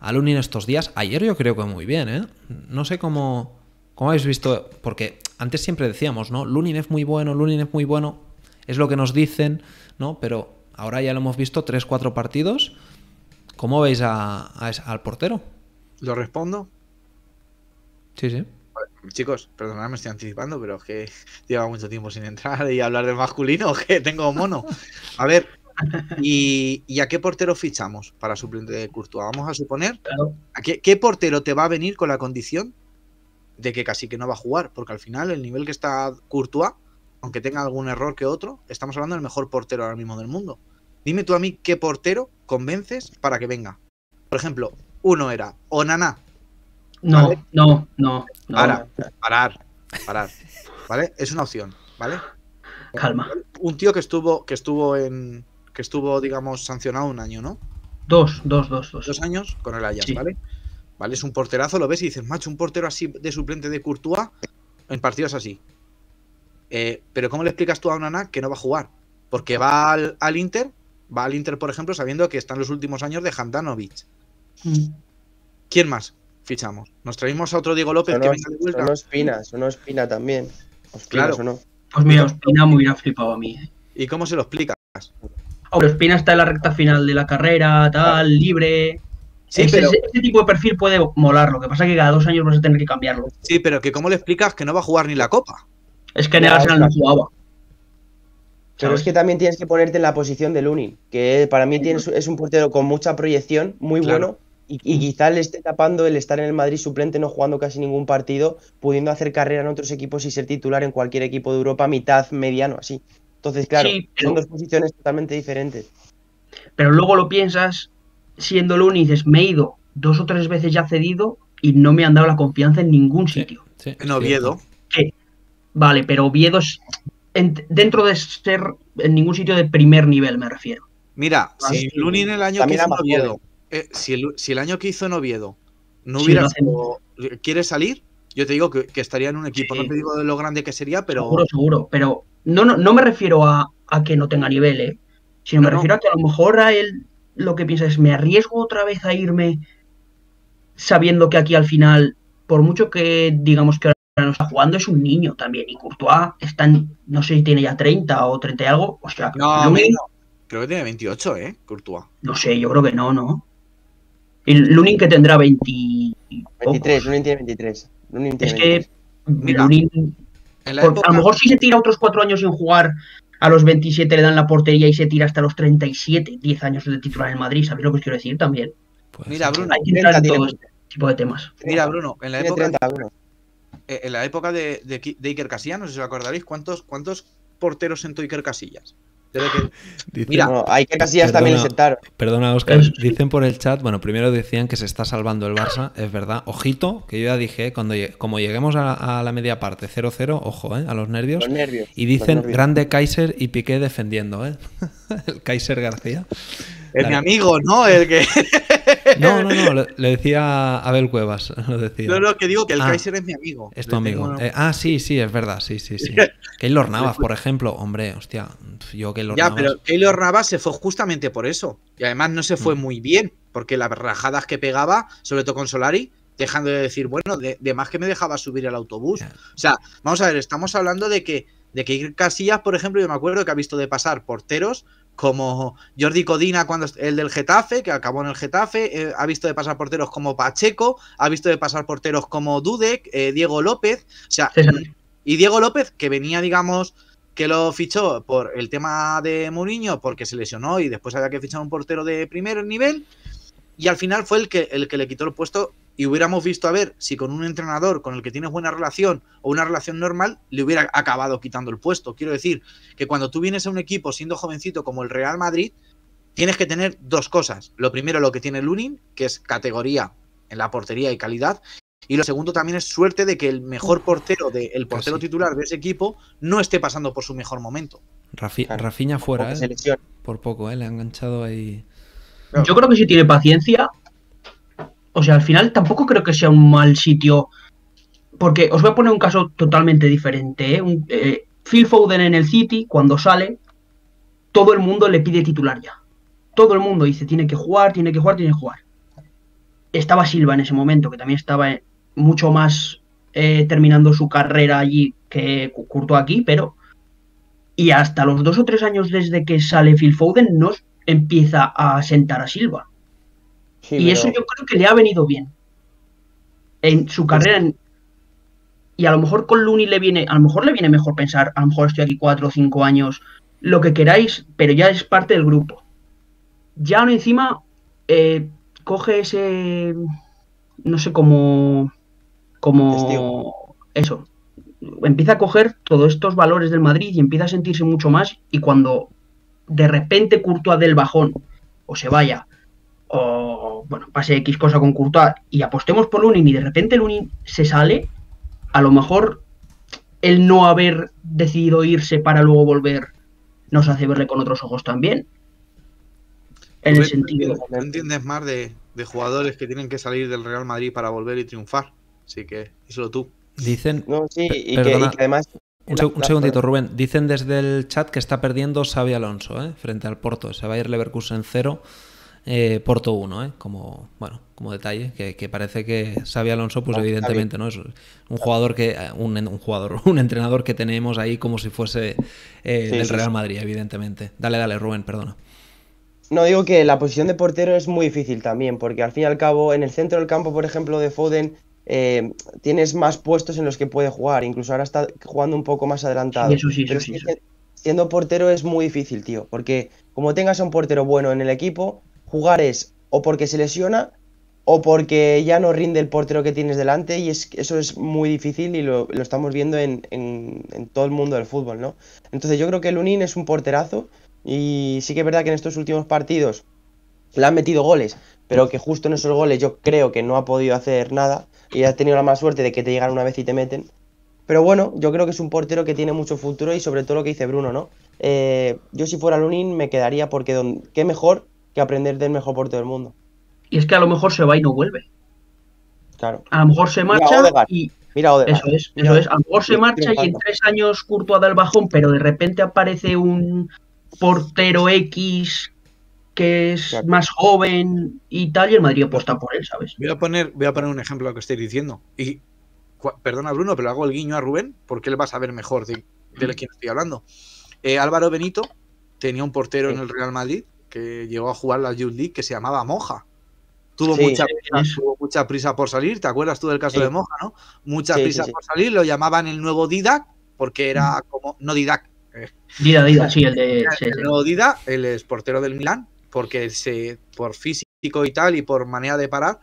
a Lunin estos días. Ayer yo creo que muy bien, ¿eh? No sé cómo, cómo habéis visto, porque antes siempre decíamos, ¿no? Lunin es muy bueno, Lunin es muy bueno, es lo que nos dicen, ¿no? Pero ahora ya lo hemos visto, tres, cuatro partidos. ¿Cómo veis al portero? ¿Lo respondo? Sí, sí. Chicos, perdonad, me estoy anticipando, pero es que lleva mucho tiempo sin entrar y hablar de masculino, que tengo mono. A ver, ¿Y, a qué portero fichamos para suplente de Courtois? Vamos a suponer. ¿a qué, portero te va a venir con la condición de que casi que no va a jugar? Porque al final, el nivel que está Courtois, aunque tenga algún error que otro, estamos hablando del mejor portero ahora mismo del mundo. Dime tú a mí qué portero convences para que venga. Por ejemplo, uno era Onana. No, no, no, no. parar, parar. ¿Vale? Es una opción, ¿vale? Calma. Un tío que estuvo, que estuvo en, que estuvo, digamos, sancionado un año, ¿no? Dos, dos, dos, dos. Dos años con el Ajax, ¿vale? ¿Vale? Es un porterazo, lo ves y dices, macho, un portero así de suplente de Courtois en partidos así. Eh, pero ¿cómo le explicas tú a un ana que no va a jugar? Porque va al, Inter, va al Inter, por ejemplo, sabiendo que están los últimos años de Handanovic. Mm. ¿Quién más fichamos? ¿Nos traemos a otro Diego López que venga de vuelta? Son Ospina, son también. claro. no? Pues mira, Espina me hubiera flipado a mí. Eh. ¿Y cómo se lo explicas? Oh, pero Espina está en la recta final de la carrera, tal, libre. Sí, pero... tipo de perfil puede molar, lo que pasa es que cada dos años vas a tener que cambiarlo. Sí, pero que ¿cómo le explicas que no va a jugar ni la Copa? Es que en el Arsenal no jugaba. Pero es que también tienes que ponerte en la posición de Lunin, que para mí es un portero con mucha proyección, muy bueno, y, y, quizá le esté tapando el estar en el Madrid suplente, no jugando casi ningún partido, pudiendo hacer carrera en otros equipos y ser titular en cualquier equipo de Europa, mitad, mediano, así. Entonces, claro, son dos posiciones totalmente diferentes. Pero luego lo piensas, siendo y dices, me he ido dos o tres veces ya cedido y no me han dado la confianza en ningún sitio. en Oviedo. Vale, pero Oviedo es dentro de ser en ningún sitio de primer nivel, me refiero. Mira, si Luni en el año que hizo en Oviedo, eh, si, el, año que hizo en Oviedo no hubiera quiere ¿Quieres salir? Yo te digo que, que estaría en un equipo, no te digo de lo grande que sería, pero... Seguro, seguro, pero no, me refiero a, que no tenga nivel, ¿eh? sino me refiero a que a lo mejor a él lo que piensa es, me arriesgo otra vez a irme sabiendo que aquí al final, por mucho que digamos que ahora no está jugando, es un niño también. Y Courtois está no sé si tiene ya 30 o 30 y algo. O sea, no, creo que tiene 28, ¿eh? Courtois. No sé, yo creo que no, ¿no? Y Lunin que tendrá 23, Lunin tiene 23. es que Lunin a lo mejor si se tira otros cuatro años sin jugar, a los 27 le dan la portería y se tira hasta los 37, 10 años de titular en Madrid, ¿sabéis lo que os quiero decir también? Pues Mira, Bruno, hay que en este tipo de temas. Mira, Bruno, en la época, eh, En la época de, de, Iker Casillas, no sé si os acordaréis, ¿cuántos, cuántos porteros sentó Iker Casillas? Mira, hay que casi hasta también sentar Perdona, Oscar. Dicen por el chat, bueno, primero decían que se está salvando el Barça, es verdad. Ojito, que yo ya dije, eh, cuando como lleguemos a, la media parte 0-0, ojo, eh, a los nervios. y dicen grande Kaiser y Piqué defendiendo, ¿eh? el Kaiser García. Es mi amigo, ¿no? El que. No, no, no, le decía Abel Cuevas. Lo decía. No, no, que digo que el ah, Kaiser es mi amigo. Es tu amigo. Eh, ah, sí, sí, es verdad, sí, sí, sí. Keylor Navas, por ejemplo, hombre, hostia, yo Keylor ya, pero Keylor Navas se fue justamente por eso. Y además no se fue mm. muy bien, porque las rajadas que pegaba, sobre todo con Solari, dejando de decir, bueno, de, más que me dejaba subir al autobús. O sea, vamos a ver, estamos hablando de que de que Casillas, por ejemplo, yo me acuerdo que ha visto de pasar porteros como Jordi Codina, cuando el del Getafe, que acabó en el Getafe, eh, ha visto de pasar porteros como Pacheco, ha visto de pasar porteros como Dudek, eh, Diego López, o sea, y Diego López, que venía, digamos, que lo fichó por el tema de Mourinho, porque se lesionó y después había que fichar un portero de primer nivel, y al final fue el que, el que le quitó el puesto y hubiéramos visto a ver si con un entrenador con el que tienes buena relación o una relación normal le hubiera acabado quitando el puesto. Quiero decir que cuando tú vienes a un equipo siendo jovencito como el Real Madrid, tienes que tener dos cosas. Lo primero, lo que tiene Lunin, que es categoría en la portería y calidad. Y lo segundo también es suerte de que el mejor portero, de, el portero titular de ese equipo, no esté pasando por su mejor momento. Rafiña fuera, por ¿eh? por poco ¿eh? le ha enganchado ahí. Yo creo que si tiene paciencia, o sea, al final tampoco creo que sea un mal sitio. Porque os voy a poner un caso totalmente diferente. ¿eh? Eh, Phil Foden en el City, cuando sale, todo el mundo le pide titular ya. Todo el mundo dice, tiene que jugar, tiene que jugar, tiene que jugar. Estaba Silva en ese momento, que también estaba eh, mucho más terminando su carrera allí que Curto aquí, pero... Y hasta los dos o tres años desde que sale Phil Foden no empieza a sentar a Silva y eso yo creo que le ha venido bien. En su carrera. Y a lo mejor con Luni le viene. A lo mejor le viene mejor pensar. A lo mejor estoy aquí cuatro o cinco años. Lo que queráis, pero ya es parte del grupo. Ya encima. Eh, coge ese. No sé cómo. Como. eso. Empieza a coger todos estos valores del Madrid y empieza a sentirse mucho más. Y cuando de repente Courtois del bajón o se vaya o bueno, pase X cosa con Courtois y apostemos por Lunin y de repente Lunin se sale, a lo mejor el no haber decidido irse para luego volver nos hace verle con otros ojos también. En el sentido. no entiendes más de, jugadores que tienen que salir del Real Madrid para volver y triunfar. Así que, solo tú. Dicen. No, sí, y, que, además. Un, segundito, Rubén. Dicen desde el chat que está perdiendo Xavi Alonso ¿eh? frente al Porto. Se va a ir Leverkusen 0. Cero eh, Porto 1, eh, como, bueno, como detalle, que, parece que Xavi Alonso, pues ah, evidentemente, ¿no? Es un jugador que, eh, un, jugador, un entrenador que tenemos ahí como si fuese eh, ...el Real Madrid, evidentemente. Dale, dale, Rubén, perdona. No, digo que la posición de portero es muy difícil también, porque al fin y al cabo, en el centro del campo, por ejemplo, de Foden, tienes más puestos en los que puede jugar. Incluso ahora está jugando un poco más adelantado. eso Siendo portero es muy difícil, tío, porque como tengas a un portero bueno en el equipo, jugar es o porque se lesiona o porque ya no rinde el portero que tienes delante y es, eso es muy difícil y lo, estamos viendo en, todo el mundo del fútbol, ¿no? Entonces yo creo que Lunin es un porterazo y sí que es verdad que en estos últimos partidos le han metido goles, pero que justo en esos goles yo creo que no ha podido hacer nada y ha tenido la mala suerte de que te llegan una vez y te meten. Pero bueno, yo creo que es un portero que tiene mucho futuro y sobre todo lo que dice Bruno, ¿no? Eh, yo si fuera Lunin me quedaría porque don, qué mejor que aprender del mejor portero del mundo. Y es que a lo mejor se va y no vuelve. Claro. A lo mejor se marcha y. Mira Eso es, es. A lo mejor se marcha y en tres años curto a el bajón, pero de repente aparece un portero X que es más joven y tal, y el Madrid apuesta por él, ¿sabes? Voy a poner, voy a poner un ejemplo de lo que estoy diciendo. Y perdona Bruno, pero hago el guiño a Rubén porque él va a saber mejor de, de quién estoy hablando. Eh, Álvaro Benito tenía un portero en el Real Madrid llegó a jugar la Youth League que se llamaba Moja. Tuvo, mucha, prisa, mucha prisa por salir, ¿te acuerdas tú del caso de Moja, no? Mucha prisa por salir, lo llamaban el nuevo Didac, porque era como, no Didac. Eh, Didac, sí, el de... El nuevo Dida, el esportero portero del Milán, porque se, por físico y tal, y por manera de parar,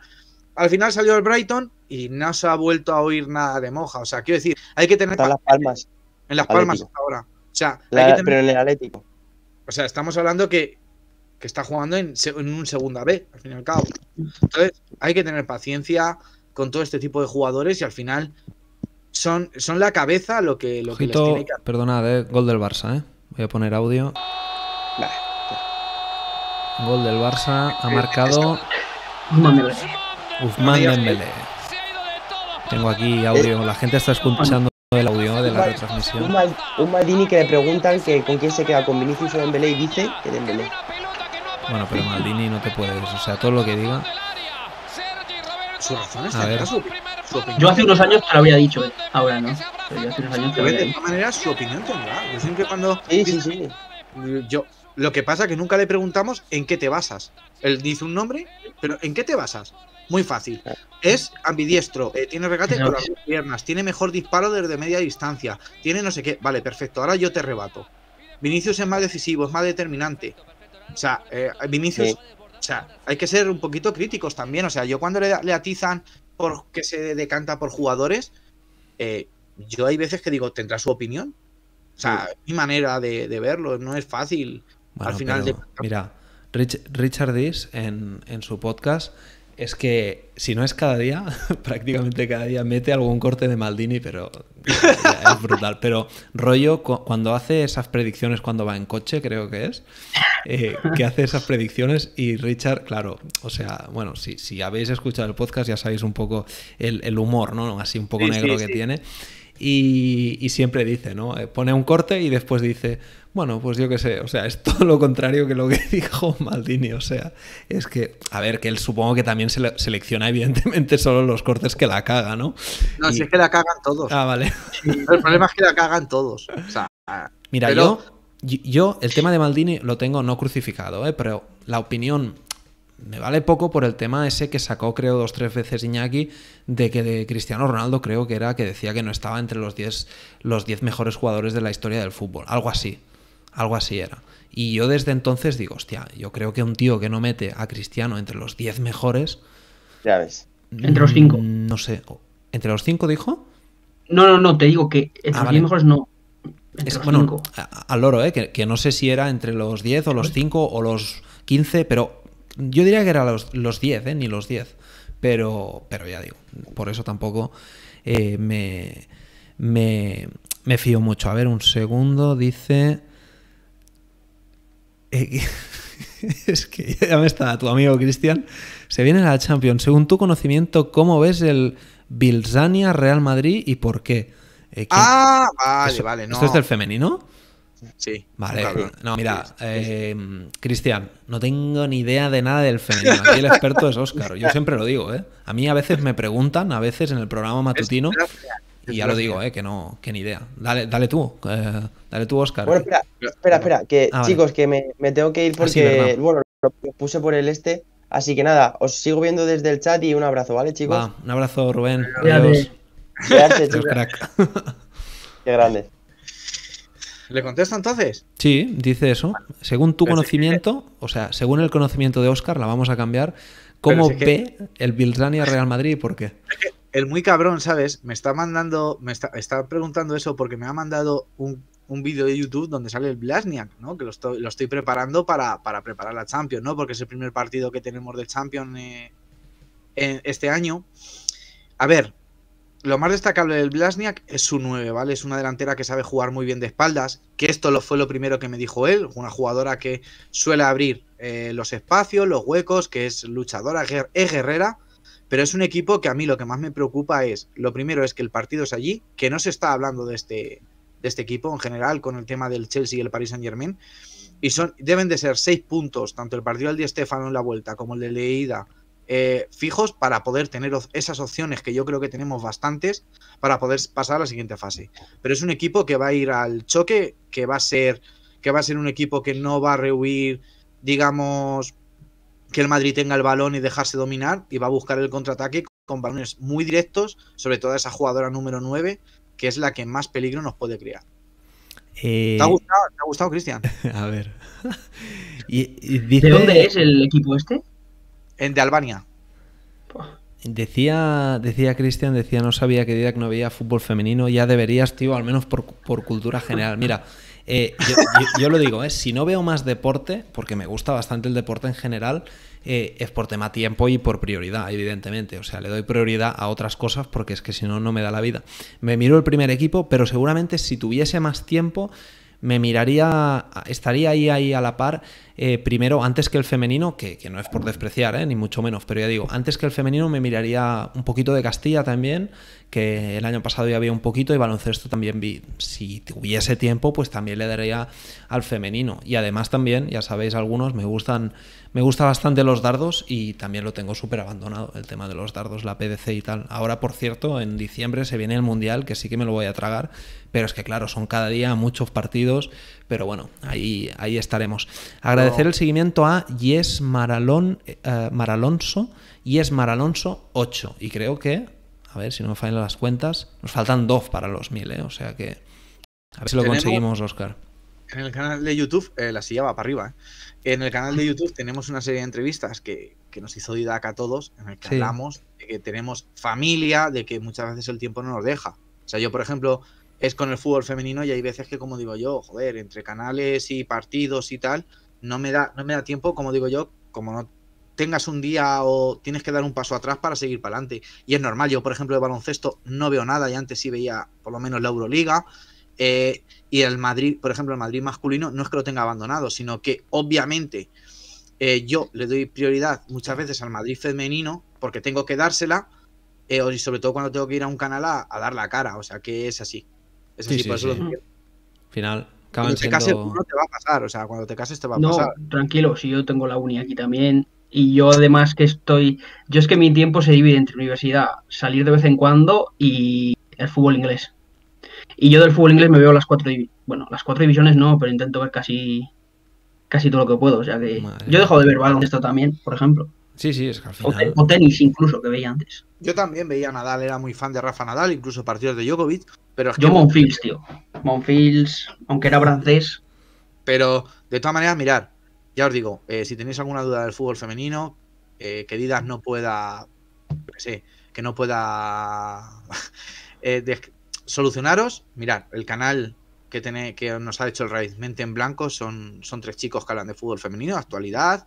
al final salió el Brighton y no se ha vuelto a oír nada de Moja. O sea, quiero decir, hay que tener. en las palmas. En las palmas hasta ahora. O sea, hay que pero en el Atlético. O sea, estamos hablando que que está jugando en, un segunda B, al fin y al cabo. Entonces, hay que tener paciencia con todo este tipo de jugadores y al final son, son la cabeza lo que, lo que les tiene que eh, gol del Barça, ¿eh? Voy a poner audio. Vale. Gol del Barça, ha eh, marcado. Guzmán Dembélé. Tengo aquí audio, eh, la gente está escuchando el audio de la retransmisión. Un, madini que le preguntan que con quién se queda, con Vinicius o Dembélé y dice que Dembélé. Bueno, pero Maldini no te puedes, o sea, todo lo que diga. Su razón ver. su Yo hace unos años te lo había dicho, eh, ahora no. yo hace unos años De alguna manera su opinión tendrá. Yo cuando. Sí, sí, sí. Yo, lo que pasa es que nunca le preguntamos en qué te basas. Él dice un nombre, pero ¿en qué te basas? Muy fácil. Es ambidiestro, eh, tiene regate con las piernas, tiene mejor disparo desde media distancia, tiene no sé qué. Vale, perfecto, ahora yo te rebato. Vinicius es más decisivo, es más determinante. O sea, eh, Vinicius, o sea, hay que ser un poquito críticos también. O sea, yo cuando le, atizan porque se decanta por jugadores, eh, yo hay veces que digo, tendrá su opinión. O sea, mi manera de, verlo no es fácil. al final de... Mira, Richard en, en su podcast es que si no es cada día, prácticamente cada día mete algún corte de Maldini, pero es brutal. Pero rollo, cuando hace esas predicciones cuando va en coche, creo que es, eh, que hace esas predicciones y Richard, claro, o sea, bueno, si, habéis escuchado el podcast ya sabéis un poco el, humor, ¿no? Así un poco negro que tiene. Y, y, siempre dice, ¿no? Eh, pone un corte y después dice, bueno, pues yo qué sé, o sea, es todo lo contrario que lo que dijo Maldini, o sea, es que, a ver, que él supongo que también selecciona evidentemente solo los cortes que la caga, ¿no? No, sí es que la cagan todos. Ah, vale. El problema es que la cagan todos. O sea, Mira, yo, yo el tema de Maldini lo tengo no crucificado, ¿eh? pero la opinión me vale poco por el tema ese que sacó, creo, dos tres veces Iñaki, de que de Cristiano Ronaldo creo que era que decía que no estaba entre los 10 los diez mejores jugadores de la historia del fútbol, algo así. Algo así era. Y yo desde entonces digo, hostia, yo creo que un tío que no mete a Cristiano entre los 10 mejores. Ya ves. Entre los 5. Mm, no sé. ¿Entre los 5 dijo? No, no, no, te digo que entre los 10 ah, mejores no. Es, bueno, al loro, ¿eh? Que, no sé si era entre los 10 o los 5 o los 15, pero yo diría que era los 10, ¿eh? Ni los 10. Pero, pero ya digo, por eso tampoco eh, me, me, me fío mucho. A ver, un segundo, dice... Eh, es que ya me está tu amigo Cristian. Se viene la Champions. Según tu conocimiento, ¿cómo ves el Bilzania Real Madrid y por qué? Eh, ah, vale, vale. No. ¿Esto es del femenino? Sí. Vale, no, mira, eh, Cristian, no tengo ni idea de nada del femenino. Aquí el experto es Óscar, yo siempre lo digo, ¿eh? A mí a veces me preguntan, a veces en el programa matutino. Y ya lo digo, eh, que no, que ni idea. Dale, dale tú, eh, dale tú, Oscar. Bueno, espera, espera, que ah, chicos, que me, tengo que ir ah, porque, lo, puse por el este. Así que nada, os sigo viendo desde el chat y un abrazo, ¿vale, chicos? un abrazo, Rubén. Adiós. Gracias, Qué grande. ¿Le contesto entonces? Sí, dice eso. Según tu conocimiento, o sea, según el conocimiento de Oscar, la vamos a cambiar. ¿Cómo ve el Bilzani Real Madrid y por qué? el muy cabrón, ¿sabes? Me está mandando, me está, preguntando eso porque me ha mandado un, vídeo de YouTube donde sale el Blasniak, ¿no? Que lo estoy, preparando para, preparar la Champions, ¿no? Porque es el primer partido que tenemos de Champions eh, en este año. A ver, lo más destacable del Blasniak es su 9, ¿vale? Es una delantera que sabe jugar muy bien de espaldas, que esto lo fue lo primero que me dijo él, una jugadora que suele abrir eh, los espacios, los huecos, que es luchadora, es guerrera, pero es un equipo que a mí lo que más me preocupa es, lo primero es que el partido es allí, que no se está hablando de este, de este equipo en general con el tema del Chelsea y el Paris Saint Germain. Y son, deben de ser seis puntos, tanto el partido del Di Stefano en la vuelta como el de Leida, eh, fijos para poder tener esas opciones que yo creo que tenemos bastantes para poder pasar a la siguiente fase. Pero es un equipo que va a ir al choque, que va a ser, que va a ser un equipo que no va a rehuir, digamos, que el Madrid tenga el balón y dejarse dominar y va a buscar el contraataque con balones muy directos, sobre todo a esa jugadora número 9, que es la que más peligro nos puede crear. Eh, ¿Te ha gustado, Cristian? A ver. ¿De dónde es el equipo este? En, de Albania. Decía, decía Cristian, decía, no sabía que que no había fútbol femenino, ya deberías, tío, al menos por, por cultura general. Mira, eh, yo, lo digo, ¿eh? si no veo más deporte, porque me gusta bastante el deporte en general, eh, es por tema tiempo y por prioridad, evidentemente. O sea, le doy prioridad a otras cosas porque es que si no, no me da la vida. Me miro el primer equipo, pero seguramente si tuviese más tiempo, me miraría, estaría ahí, ahí a la par eh, primero, antes que el femenino, que, no es por despreciar, eh, ni mucho menos, pero ya digo, antes que el femenino me miraría un poquito de Castilla también, que el año pasado ya había un poquito y baloncesto también vi. Si tuviese tiempo, pues también le daría al femenino. Y además también, ya sabéis algunos, me gustan, me gusta bastante los dardos y también lo tengo súper abandonado, el tema de los dardos, la PDC y tal. Ahora, por cierto, en diciembre se viene el Mundial, que sí que me lo voy a tragar, pero es que claro, son cada día muchos partidos, pero bueno, ahí, ahí estaremos. Agradecer el seguimiento a Yes Maralón, uh, eh, eh, Maralonso, Maralonso 8. Y creo que, a ver si no me fallan las cuentas, nos faltan dos para los mil, ¿eh? O sea que, a ver si lo conseguimos, Oscar. En el canal de YouTube, eh, la silla va para arriba, En el canal de YouTube tenemos una serie de entrevistas que, que nos hizo Didac a todos, en el que hablamos de que tenemos familia, de que muchas veces el tiempo no nos deja. O sea, yo, por ejemplo, es con el fútbol femenino y hay veces que, como digo yo, joder, entre canales y partidos y tal, no me da, no me da tiempo, como digo yo, como no tengas un día o tienes que dar un paso atrás para seguir para adelante. Y es normal, yo por ejemplo de baloncesto no veo nada y antes sí veía por lo menos la Euroliga. Eh, y el Madrid, por ejemplo, el Madrid masculino no es que lo tenga abandonado, sino que obviamente eh, yo le doy prioridad muchas veces al Madrid femenino porque tengo que dársela y eh, sobre todo cuando tengo que ir a un canal a, a dar la cara, o sea que es así. Es final, cuando te cases te va a pasar, o sea, cuando te cases te va a pasar. No, tranquilo, si yo tengo la uni aquí también y yo además que estoy, yo es que mi tiempo se divide entre universidad, salir de vez en cuando y el fútbol inglés. Y yo del fútbol inglés me veo las cuatro, bueno, las cuatro divisiones no, pero intento ver casi casi todo lo que puedo, o sea que yo yo dejo de ver baloncesto esto también, por ejemplo. Sí, sí, es que al final... O, tenis incluso, que veía antes. Yo también veía a Nadal, era muy fan de Rafa Nadal, incluso partidos de Djokovic, pero... Es Yo Monfils, tío. Monfils, aunque era francés. Pero, de todas maneras, mirar, ya os digo, eh, si tenéis alguna duda del fútbol femenino, eh, que Didas no pueda... Que, no pueda... Eh, solucionaros, mirad, el canal que, tiene, que nos ha hecho el Raíz en Blanco son, son tres chicos que hablan de fútbol femenino, actualidad...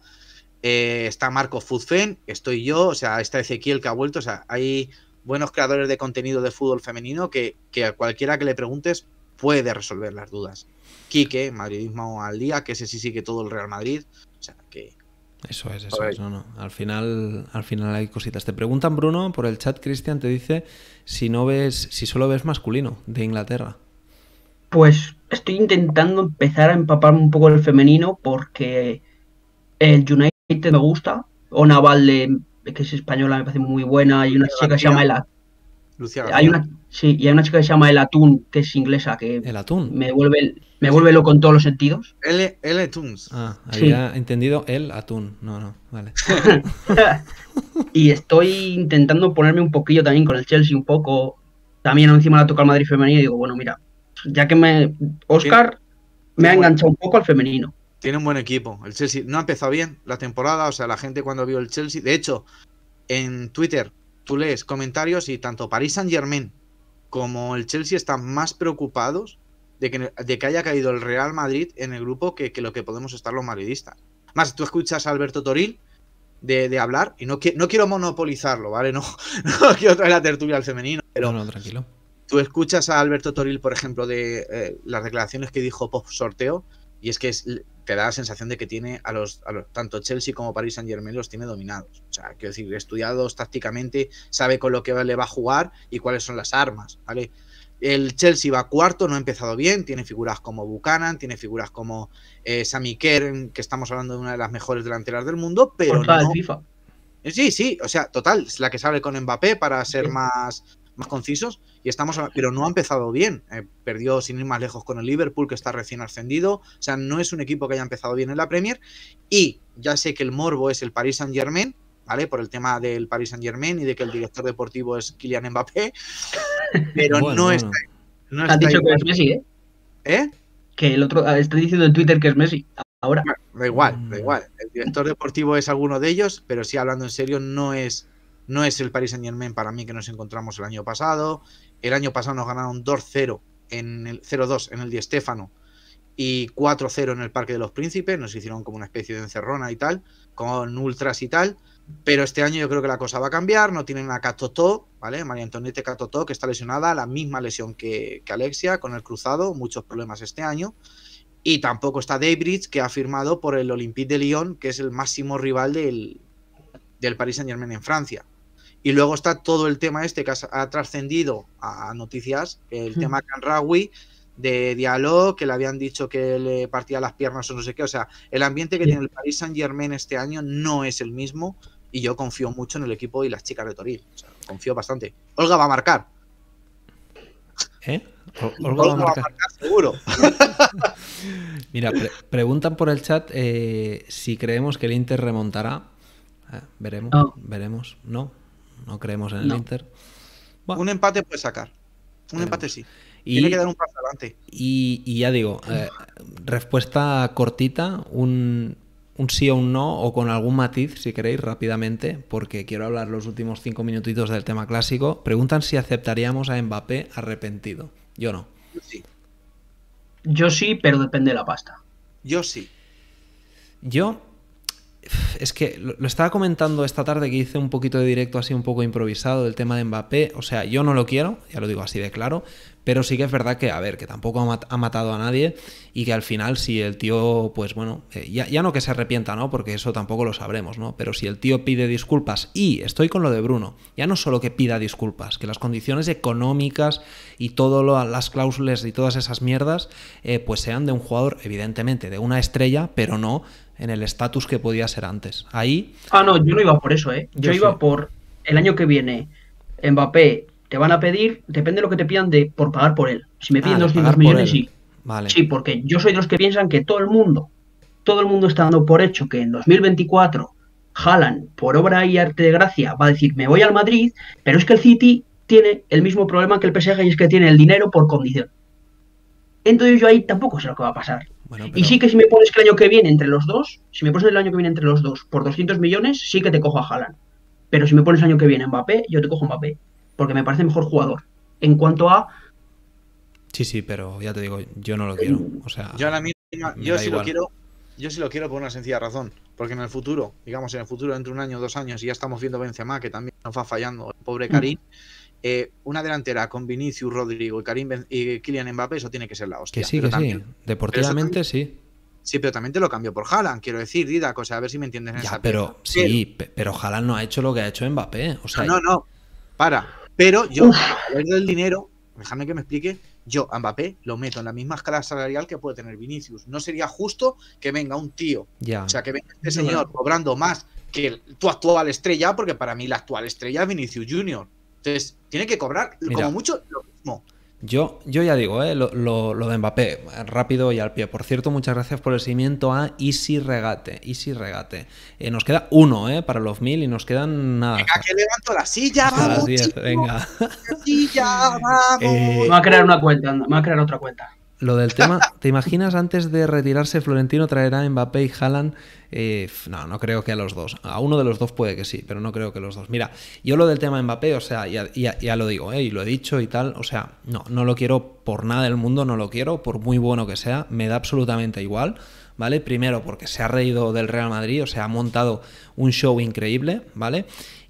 Eh, está Marco Fuzfen, estoy yo, o sea, está Ezequiel que ha vuelto, o sea, hay buenos creadores de contenido de fútbol femenino que, a cualquiera que le preguntes puede resolver las dudas. Quique, madridismo al día, que ese sí que todo el Real Madrid, o sea, que... Eso es, eso es, no, no. Al final, al final hay cositas. Te preguntan, Bruno, por el chat, Cristian te dice si no ves, si solo ves masculino de Inglaterra. Pues estoy intentando empezar a empaparme un poco el femenino porque el United me gusta. o Valde, que es española, me parece muy buena. y una chica se llama El hay una, y hay una chica que se llama El Atún, que es inglesa, que me vuelve, me vuelve loco en todos los sentidos. El, el Ah, había entendido el atún. No, no, vale. y estoy intentando ponerme un poquillo también con el Chelsea, un poco. También encima la toca el Madrid femenino y digo, bueno, mira, ya que me. Oscar me ha enganchado un poco al femenino. Tiene un buen equipo. El Chelsea no ha empezado bien la temporada. O sea, la gente cuando vio el Chelsea. De hecho, en Twitter tú lees comentarios y tanto París Saint Germain como el Chelsea están más preocupados de que, de que haya caído el Real Madrid en el grupo que, que lo que podemos estar los madridistas. Más, tú escuchas a Alberto Toril de, hablar y no, no quiero monopolizarlo, ¿vale? No, quiero traer la tertulia al femenino, pero. No, tranquilo. Tú escuchas a Alberto Toril, por ejemplo, de eh, las declaraciones que dijo post sorteo, y es que es, te da la sensación de que tiene a los, tanto Chelsea como Paris Saint Germain los tiene dominados. O sea, quiero decir, estudiados tácticamente, sabe con lo que le va a jugar y cuáles son las armas, ¿vale? El Chelsea va cuarto, no ha empezado bien, tiene figuras como Buchanan, tiene figuras como eh, Sami que estamos hablando de una de las mejores delanteras del mundo, pero no... FIFA. Eh, sí, sí, o sea, total, es la que sale con Mbappé para ser más más concisos y estamos pero no ha empezado bien eh, perdió sin ir más lejos con el Liverpool que está recién ascendido o sea no es un equipo que haya empezado bien en la Premier y ya sé que el morbo es el Paris Saint Germain vale por el tema del Paris Saint Germain y de que el director deportivo es Kylian Mbappé pero no está, dicho que es Messi ¿eh? ¿eh? que el otro ah, está diciendo en Twitter que es Messi ahora da igual da mm. igual el director deportivo es alguno de ellos pero sí hablando en serio no es no es el Paris Saint Germain para mí que nos encontramos el año pasado. El año pasado nos ganaron 2-0 en el 0-2 en el Di Stéfano y 4-0 en el Parque de los Príncipes. Nos hicieron como una especie de encerrona y tal, con ultras y tal. Pero este año yo creo que la cosa va a cambiar. No tienen a Catotó, ¿vale? María Antonieta Catotó, que está lesionada, la misma lesión que, Alexia, con el cruzado, muchos problemas este año. Y tampoco está Daybridge, que ha firmado por el Olympique de Lyon, que es el máximo rival del, del Paris Saint Germain en Francia. Y luego está todo el tema este que ha, trascendido a noticias, el tema tema Rawi de diálogo que le habían dicho que le partía las piernas o no sé qué. O sea, el ambiente que tiene el Paris Saint Germain este año no es el mismo y yo confío mucho en el equipo y las chicas de Toril. confío bastante. Olga va a marcar. ¿Eh? Olga, va, a marcar. seguro. Mira, preguntan por el chat eh, si creemos que el Inter remontará. veremos, eh, veremos. No, no creemos en el Inter. Un empate puede sacar. Un empate sí. Y, Tiene que dar un paso adelante. Y, ya digo, eh, respuesta cortita, un, un, sí o un no, o con algún matiz, si queréis, rápidamente, porque quiero hablar los últimos cinco minutitos del tema clásico. Preguntan si aceptaríamos a Mbappé arrepentido. Yo no. Yo sí. Yo sí, pero depende de la pasta. Yo sí. Yo es que lo estaba comentando esta tarde que hice un poquito de directo así un poco improvisado del tema de Mbappé. O sea, yo no lo quiero, ya lo digo así de claro, pero sí que es verdad que, a ver, que tampoco ha, matado a nadie y que al final si el tío, pues bueno, eh, ya, ya, no que se arrepienta, ¿no? Porque eso tampoco lo sabremos, ¿no? Pero si el tío pide disculpas y estoy con lo de Bruno, ya no solo que pida disculpas, que las condiciones económicas y todas las cláusulas y todas esas mierdas, eh, pues sean de un jugador, evidentemente, de una estrella, pero no en el estatus que podía ser antes. Ahí. Ah, no, yo no iba por eso, ¿eh? Yo, iba por el año que viene. Mbappé, te van a pedir, depende de lo que te pidan de, por pagar por él. Si me piden 200 ah, millones, sí. Sí, porque yo soy de los que piensan que todo el mundo, todo el mundo está dando por hecho que en 2024 Haaland, por obra y arte de gracia, va a decir, me voy al Madrid, pero es que el City tiene el mismo problema que el PSG y es que tiene el dinero por condición. Entonces yo ahí tampoco sé lo que va a pasar. Y sí que si me pones el año que viene entre los dos, si me pones el año que viene entre los dos por 200 millones, sí que te cojo a Haaland. Pero si me pones el año que viene Mbappé, yo te cojo a Mbappé. Porque me parece mejor jugador. En cuanto a. Sí, sí, pero ya te digo, yo no lo quiero. O sea, yo yo sí lo quiero, yo sí lo quiero por una sencilla razón. Porque en el futuro, digamos, en el futuro, entre un año, dos años, y ya estamos viendo Benzema, que también nos va fallando, el pobre mm. Karim. Eh, una delantera con Vinicius, Rodrigo y, Karim y Kylian Mbappé, eso tiene que ser la hostia. Que sí, que sí. Deportivamente sí. Sí, pero también te lo cambio por Haaland, quiero decir, Dida, o a ver si me entiendes en pero sí, pero Haaland no ha hecho lo que ha hecho Mbappé, o sea... No, no, para. Pero yo, el a del dinero, déjame que me explique, yo a Mbappé lo meto en la misma escala salarial que puede tener Vinicius. No sería justo que venga un tío, o sea, que venga este señor cobrando más que tu actual estrella, porque para mí la actual estrella es Vinicius Junior tiene que cobrar como mucho lo mismo. Yo, yo ya digo, ¿eh? lo, lo, de Mbappé, rápido y al pie. Por cierto, muchas gracias por el seguimiento a Easy Regate. Easy Regate. Eh, nos queda uno ¿eh? para los mil y nos quedan nada. Venga, que levanto la silla, vamos. Las diez, venga. Eh, va a crear una cuenta, me va a crear otra cuenta. Lo del tema, ¿te imaginas antes de retirarse Florentino traerá a Mbappé y Haaland? Eh, no, no creo que a los dos. A uno de los dos puede que sí, pero no creo que los dos. Mira, yo lo del tema Mbappé, o sea, ya, ya, lo digo, eh, y lo he dicho y tal, o sea, no, no lo quiero por nada del mundo, no lo quiero, por muy bueno que sea, me da absolutamente igual. ¿Vale? Primero porque se ha reído del Real Madrid, o sea, ha montado un show increíble, ¿vale?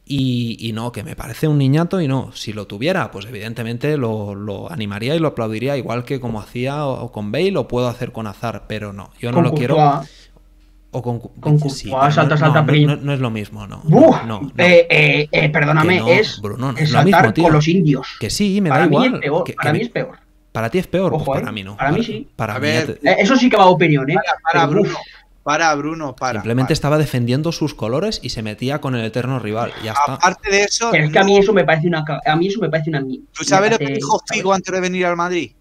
Y, y, no, que me parece un niñato y no, si lo tuviera, pues evidentemente lo, animaría y lo aplaudiría, igual que como hacía con Bale, lo puedo hacer con Azar, pero no, yo no lo quiero. O con, con sí, no, es lo mismo, no. no eh, eh, eh perdóname, es, es, lo mismo, tío. con los indios. Que sí, me para da mí igual. Es peor, para mí es peor. Para ti es peor, pues eh, para mí no. Para, mí sí. Eso sí que va a opinión, ¿eh? para Bruno. Para, Bruno, para. Simplemente estaba defendiendo sus colores y se metía con el eterno rival. Aparte de eso. Pero es que a mí eso me parece una. A mí eso me parece una. ¿Tú sabes lo que dijo Figo antes de venir al Madrid?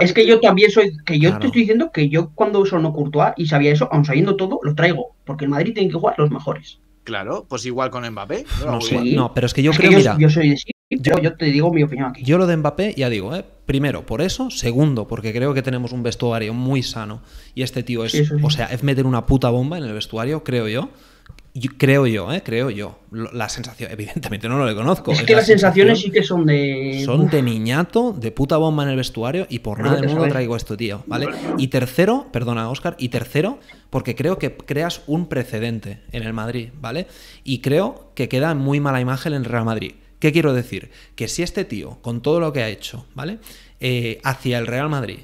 Es que yo también soy. Que yo te estoy diciendo que yo cuando no Courtois y sabía eso, aun sabiendo todo, lo traigo. Porque el Madrid tiene que jugar los mejores. Claro, pues igual con Mbappé. No, pero es que yo creo, mira, yo soy yo, te digo mi opinión aquí. Yo lo de Mbappé, ya digo, ¿eh? primero por eso, segundo porque creo que tenemos un vestuario muy sano y este tío es, o sea, es meter una puta bomba en el vestuario, creo yo. creo yo, ¿eh? creo yo. La sensación, evidentemente no lo le conozco. Es, que las sensaciones sí que son de... Son de niñato, de puta bomba en el vestuario y por nada del mundo traigo esto, tío, ¿vale? Y tercero, perdona Oscar, y tercero porque creo que creas un precedente en el Madrid, ¿vale? Y creo que queda muy mala imagen en Real Madrid ¿Qué quiero decir? Que si este tío, con todo lo que ha hecho, ¿vale? Eh, hacia el Real Madrid,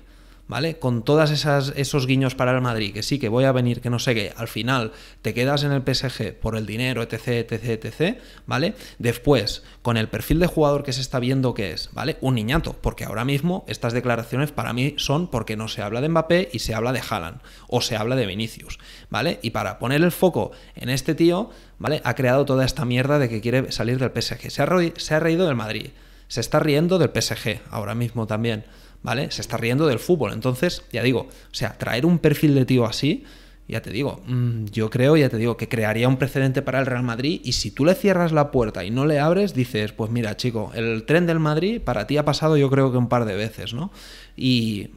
¿vale? Con todas esas esos guiños para el Madrid, que sí, que voy a venir, que no sé qué, al final te quedas en el PSG por el dinero, etc, etc, etc, ¿vale? Después, con el perfil de jugador que se está viendo que es, ¿vale? Un niñato, porque ahora mismo estas declaraciones para mí son porque no se habla de Mbappé y se habla de Haaland o se habla de Vinicius, ¿vale? Y para poner el foco en este tío, ¿vale? Ha creado toda esta mierda de que quiere salir del PSG. Se ha, se ha reído del Madrid, se está riendo del PSG ahora mismo también. ¿vale? Se está riendo del fútbol. Entonces, ya digo, o sea, traer un perfil de tío así, ya te digo, mm, yo creo, ya te digo, que crearía un precedente para el Real Madrid y si tú le cierras la puerta y no le abres, dices, pues mira, chico, el tren del Madrid para ti ha pasado yo creo que un par de veces, ¿no? Y,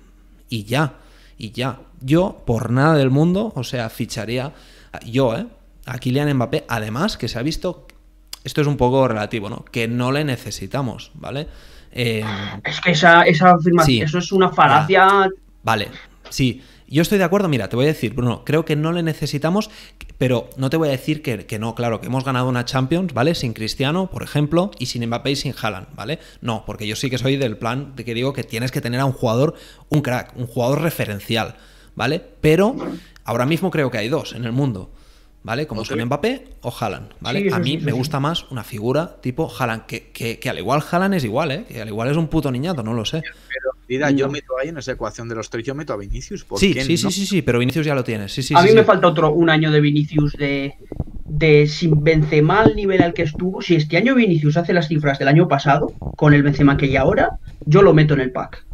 ya, y ya. Yo, por nada del mundo, o sea, ficharía, yo, ¿eh? A Kylian Mbappé, además que se ha visto, esto es un poco relativo, ¿no? Que no le necesitamos, ¿vale? Em, es que esa, afirmación, eso es una falacia. Ah, vale, sí. Yo estoy de acuerdo, mira, te voy a decir, Bruno, creo que no le necesitamos, pero no te voy a decir que, que, no, claro, que hemos ganado una Champions, ¿vale? Sin Cristiano, por ejemplo, y sin Mbappé y sin Haaland, ¿vale? No, porque yo sí que soy del plan de que digo que tienes que tener a un jugador, un crack, un jugador referencial, ¿vale? Pero ahora mismo creo que hay dos en el mundo. ¿vale? Como okay. Mbappé o Haaland, ¿vale? a mí me gusta más una figura tipo Haaland, que, al igual Haaland es igual, ¿eh? Que al igual es un puto niñato, no lo sé. Pero, mira, yo meto ahí en esa ecuación de los tres, yo meto a Vinicius. sí, sí, sí, sí, sí, pero Vinicius ya lo tienes. a mí me falta otro, un año de Vinicius de, de sin Benzema al nivel al que estuvo. Si este año Vinicius hace las cifras del año pasado, con el Benzema que hay ahora, yo lo meto en el pack.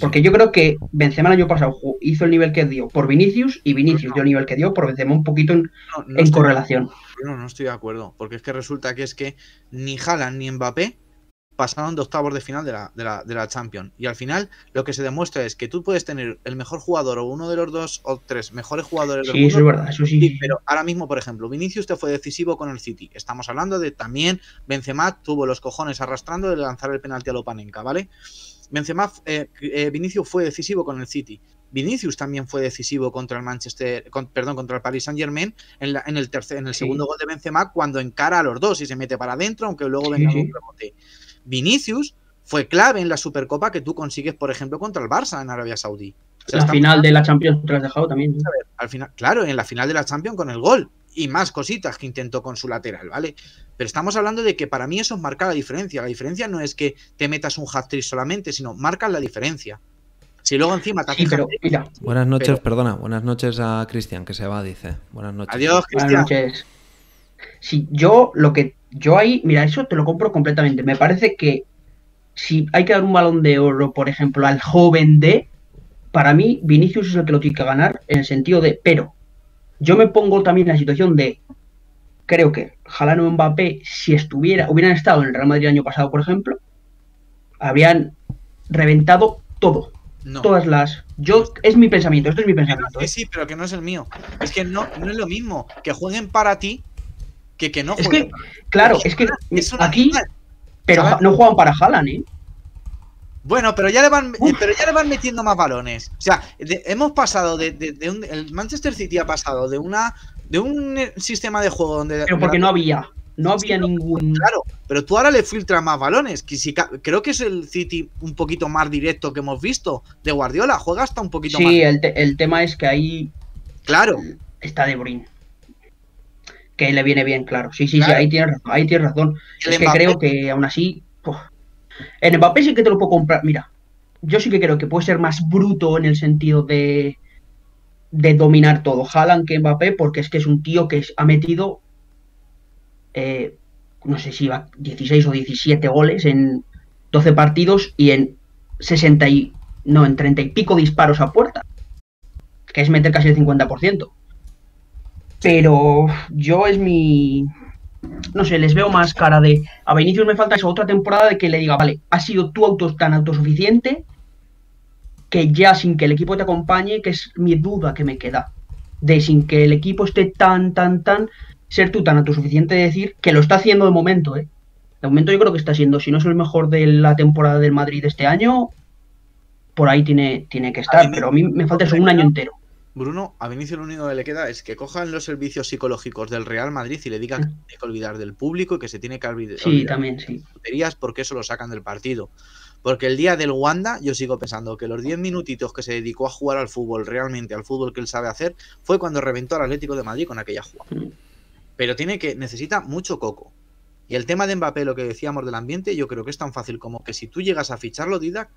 Porque yo creo que Benzema el año pasado hizo el nivel que dio por Vinicius y Vinicius dio el nivel que dio por Benzema un poquito en, correlación. No, no estoy de acuerdo, porque es que resulta que es que ni Haaland ni Mbappé pasaron de octavos de final de la, de, la, Champions. Y al final lo que se demuestra es que tú puedes tener el mejor jugador o uno de los dos o tres mejores jugadores del mundo. Eso es verdad, Pero ahora mismo, por ejemplo, Vinicius te fue decisivo con el City. Estamos hablando de también Benzema tuvo los cojones arrastrando de lanzar el penalti a Lopanenka, ¿vale? Eh, eh, Vinicius fue decisivo con el City. Vinicius también fue decisivo contra el Manchester, perdón, contra el Paris Saint Germain en, el tercer, en el segundo gol de Benzema cuando encara a los dos y se mete para adentro, aunque luego venga un rebote. Vinicius fue clave en la Supercopa que tú consigues, por ejemplo, contra el Barça en Arabia Saudí. la final de la Champions te has dejado también. al final, claro, en la final de la Champions con el gol y más cositas que intentó con su lateral, ¿vale? Pero estamos hablando de que para mí eso marca la diferencia. La diferencia no es que te metas un hat-trick solamente, sino marca la diferencia. Si luego encima te buenas noches, perdona, buenas noches a Cristian, que se va, dice. Buenas noches. Adiós, Cristian. Si yo lo que yo ahí, mira, eso te lo compro completamente. Me parece que si hay que dar un balón de oro, por ejemplo, al joven de, para mí Vinicius es el que lo tiene que ganar en el sentido de, pero yo me pongo también en la situación de, creo que jalan o Mbappé, si estuviera, hubieran estado en el Real Madrid el año pasado, por ejemplo, habrían reventado todo. Todas las. Yo, es mi pensamiento, esto es mi pensamiento. ¿eh? sí, pero que no es el mío. Es que no, no es lo mismo que jueguen para ti que que no jueguen. Es que, claro, es que aquí, pero no juegan para jalan ¿eh? Bueno, pero ya le van, eh, pero ya le van metiendo más balones. O sea, hemos pasado de, un, el Manchester City ha pasado de una de un eh, sistema de juego donde pero porque no había no había ningún claro, pero tú ahora le filtras más balones, creo que es el City un poquito más directo que hemos visto de Guardiola, juega hasta un poquito más. Sí, el, tema es que ahí claro está De Bruyne que le viene bien, claro. Sí, sí, sí, ahí tienes, ahí razón. es que creo que aún así. En Mbappé sí que te lo puedo comprar. Mira, yo sí que creo que puede ser más bruto en el sentido de, dominar todo. Haaland que Mbappé, porque es que es un tío que ha metido, eh, no sé si va 16 o 17 goles en 12 partidos y en 60 y, no, en 30 y pico disparos a puerta, que es meter casi el 50%. Pero yo es mi, no sé, les veo más cara de. A Vinicius me falta esa otra temporada de que le diga, vale, has sido tú auto tan autosuficiente que ya sin que el equipo te acompañe, que es mi duda que me queda. De sin que el equipo esté tan, tan, tan. Ser tú tan autosuficiente de decir que lo está haciendo de momento, ¿eh? De momento yo creo que está siendo, si no es el mejor de la temporada del Madrid este año, por ahí tiene, tiene que estar, pero a mí me falta eso un año entero. Bruno, a Vinicius lo único que le queda es que cojan los servicios psicológicos del Real Madrid y le digan que tiene que olvidar del público y que se tiene que olvidar, de tonterías porque eso lo sacan del partido. Porque el día del Wanda, yo sigo pensando que los 10 minutitos que se dedicó a jugar al fútbol, realmente al fútbol que él sabe hacer, fue cuando reventó al Atlético de Madrid con aquella jugada. Mm. Pero tiene que, necesita mucho coco. Y el tema de Mbappé, lo que decíamos del ambiente, yo creo que es tan fácil como que si tú llegas a ficharlo, Didac,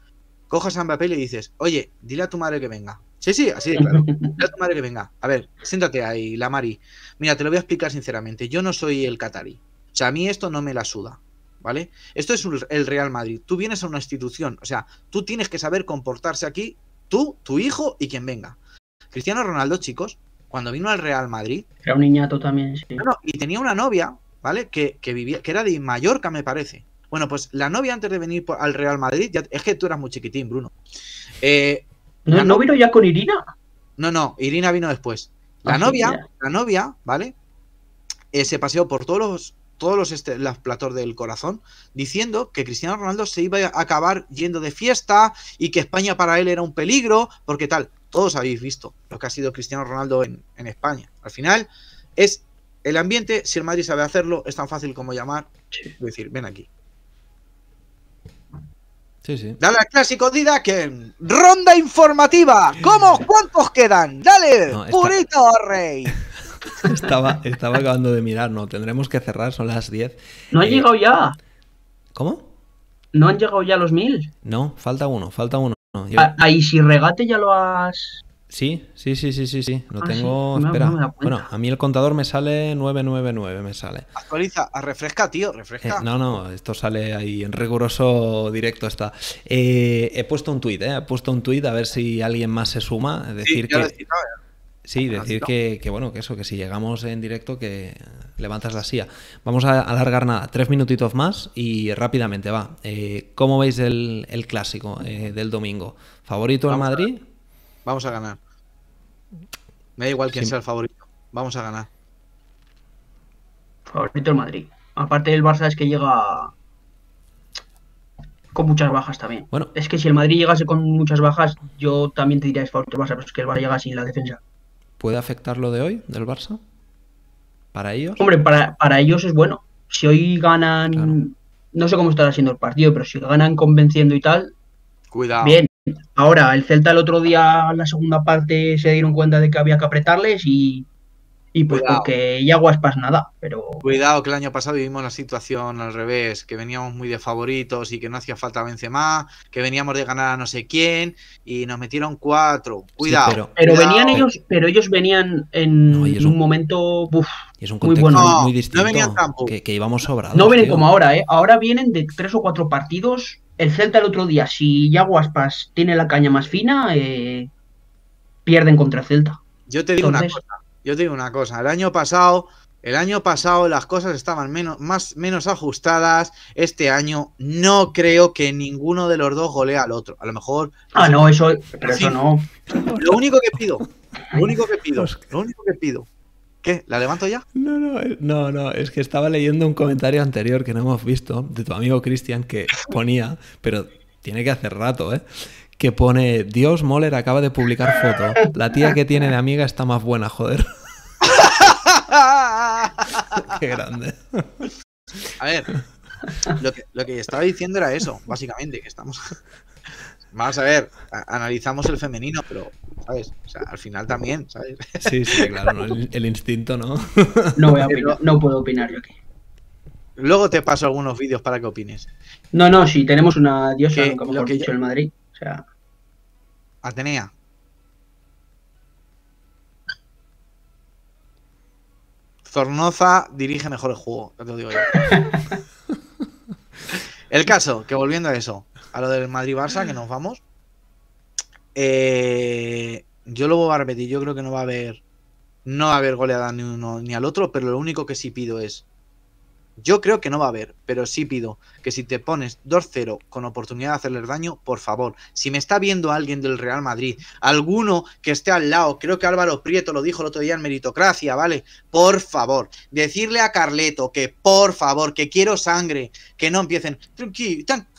coges a Mbappé y dices, oye, dile a tu madre que venga. Sí, sí, así de claro. Dile a tu madre que venga. A ver, siéntate ahí, la Mari. Mira, te lo voy a explicar sinceramente. Yo no soy el catarí. O sea, a mí esto no me la suda. ¿Vale? Esto es el Real Madrid. Tú vienes a una institución. O sea, tú tienes que saber comportarse aquí, tú, tu hijo y quien venga. Cristiano Ronaldo, chicos, cuando vino al Real Madrid. Era un niñato también, sí. Bueno, y tenía una novia, ¿vale? Que, que vivía, que era de Mallorca, me parece. Bueno, pues la novia antes de venir al Real Madrid, es que tú eras muy chiquitín, Bruno. Eh, no, vino ya con Irina? No, no, Irina vino después. La ah, novia, la novia, ¿vale? Eh, se paseó por todos los todos los, este, platos del corazón, diciendo que Cristiano Ronaldo se iba a acabar yendo de fiesta y que España para él era un peligro, porque tal, todos habéis visto lo que ha sido Cristiano Ronaldo en, en España. Al final, es el ambiente, si el Madrid sabe hacerlo, es tan fácil como llamar, decir, ven aquí. Dale al clásico Didaken. Ronda informativa. ¿Cómo? ¿Cuántos quedan? Dale, purito rey. estaba, estaba acabando de mirar, no, tendremos que cerrar, son las 10. No ha eh, llegado ya. ¿Cómo? ¿No han llegado ya los mil? No, falta uno, falta uno. Ah, ahí si Regate ya lo has. Sí, sí, sí, sí, sí, sí. Lo ah, tengo. Espera. bueno, a mí el contador me sale 999, me sale. Actualiza, refresca, tío, refresca. Eh, no, no, esto sale ahí en riguroso directo está. Eh, he puesto un tuit, eh, he puesto un tuit a ver si alguien más se suma. Decir que. sí, decir que, bueno, que eso, que si llegamos en directo, que levantas la silla. Vamos a alargar nada, tres minutitos más y rápidamente va. Eh, ¿Cómo veis el, clásico del domingo? ¿Favorito a Madrid? Vamos a ganar. Me da igual quién sea el favorito. Vamos a ganar. Favorito el Madrid. Aparte del Barça es que llega con muchas bajas también. Bueno. Es que si el Madrid llegase con muchas bajas, yo también te diría es favorito el Barça, pero es que el Barça llega sin la defensa. ¿Puede afectar lo de hoy del Barça? ¿Para ellos? Hombre, para, ellos es bueno. Si hoy ganan, no sé cómo estará siendo el partido, pero si ganan convenciendo y tal, Cuidado. Bien. Ahora, el Celta el otro día, en la segunda parte, se dieron cuenta de que había que apretarles y, y pues porque ya Guaspas nada, pero... Cuidado que el año pasado vivimos la situación al revés, que veníamos muy de favoritos y que no hacía falta más, que veníamos de ganar a no sé quién y nos metieron cuatro. Cuidado. pero, venían ellos, pero ellos venían en un, momento muy bueno. No, muy distinto no venían tampoco. Que, íbamos sobrados. No vienen como ahora, ¿eh? Ahora vienen de tres o cuatro partidos el Celta el otro día, si Yaguaspas tiene la caña más fina, eh, pierden contra el Celta. Yo te digo una cosa, yo te digo una cosa, el año pasado, el año pasado las cosas estaban menos, más, menos ajustadas, este año no creo que ninguno de los dos golea al otro, a lo mejor... Ah, no, eso, pero eso no. Lo único que pido, lo único que pido, lo único que pido ¿La levanto ya? No, no, eh, no, no, es que estaba leyendo un comentario anterior que no hemos visto de tu amigo Cristian que ponía, pero tiene que hacer rato, ¿eh? Que pone, Dios Moller acaba de publicar foto. La tía que tiene de amiga está más buena, joder. Qué grande. A ver, lo que estaba diciendo era eso, básicamente, que estamos Vamos a ver, analizamos el femenino, pero, ¿sabes? O sea, al final también, ¿sabes? Sí, sí, claro, el, instinto, ¿no? No, voy opinar, no puedo opinar yo aquí. Luego te paso algunos vídeos para que opines. No, no, si tenemos una diosa, como lo dicho, en Madrid. O sea... Atenea. Zornoza dirige mejor el juego, te lo digo yo. el caso, que volviendo a eso a lo del Madrid-Barça, que nos vamos. Eh, yo lo voy a repetir, yo creo que no va a haber no va a haber goleada ni uno ni al otro, pero lo único que sí pido es yo creo que no va a haber, pero sí pido que si te pones 2-0 con oportunidad de hacerles daño, por favor, si me está viendo alguien del Real Madrid, alguno que esté al lado, creo que Álvaro Prieto lo dijo el otro día en Meritocracia, ¿vale? Por favor, decirle a Carleto que por favor, que quiero sangre, que no empiecen,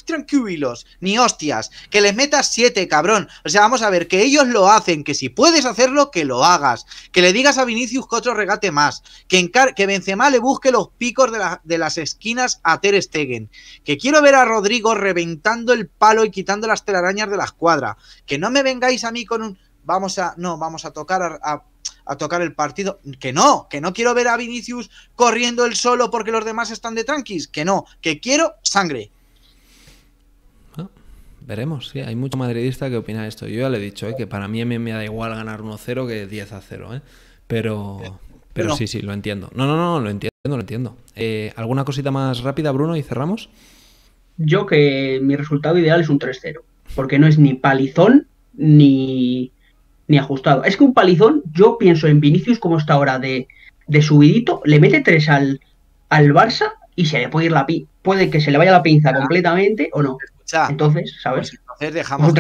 tranquilos, ni hostias. Que les metas siete, cabrón. O sea, vamos a ver, que ellos lo hacen, que si puedes hacerlo, que lo hagas. Que le digas a Vinicius que otro regate más. Que, que Benzema le busque los picos de, de, las esquinas a Ter Stegen. Que quiero ver a Rodrigo reventando el palo y quitando las telarañas de la escuadra. Que no me vengáis a mí con un... Vamos a... No, vamos a tocar a, tocar el partido. Que no, que no quiero ver a Vinicius corriendo el solo porque los demás están de tranquis. Que no, que quiero sangre, veremos. Sí, hay mucho madridista que opina esto. Yo ya le he dicho eh, que para mí me, me da igual ganar 1-0 que 10 a 0, eh. pero, eh, pero sí, sí, lo entiendo. No, no, no, lo entiendo, lo entiendo. ¿Alguna cosita más rápida, Bruno, y cerramos? Yo que mi resultado ideal es un 3-0, porque no es ni palizón ni, ajustado. Es que un palizón, yo pienso en Vinicius como esta ahora de, de subidito, le mete 3 al, al Barça y se le puede ir la pi puede que se le vaya la pinza ah. completamente o no entonces, ¿sabes? Pues entonces dejamos.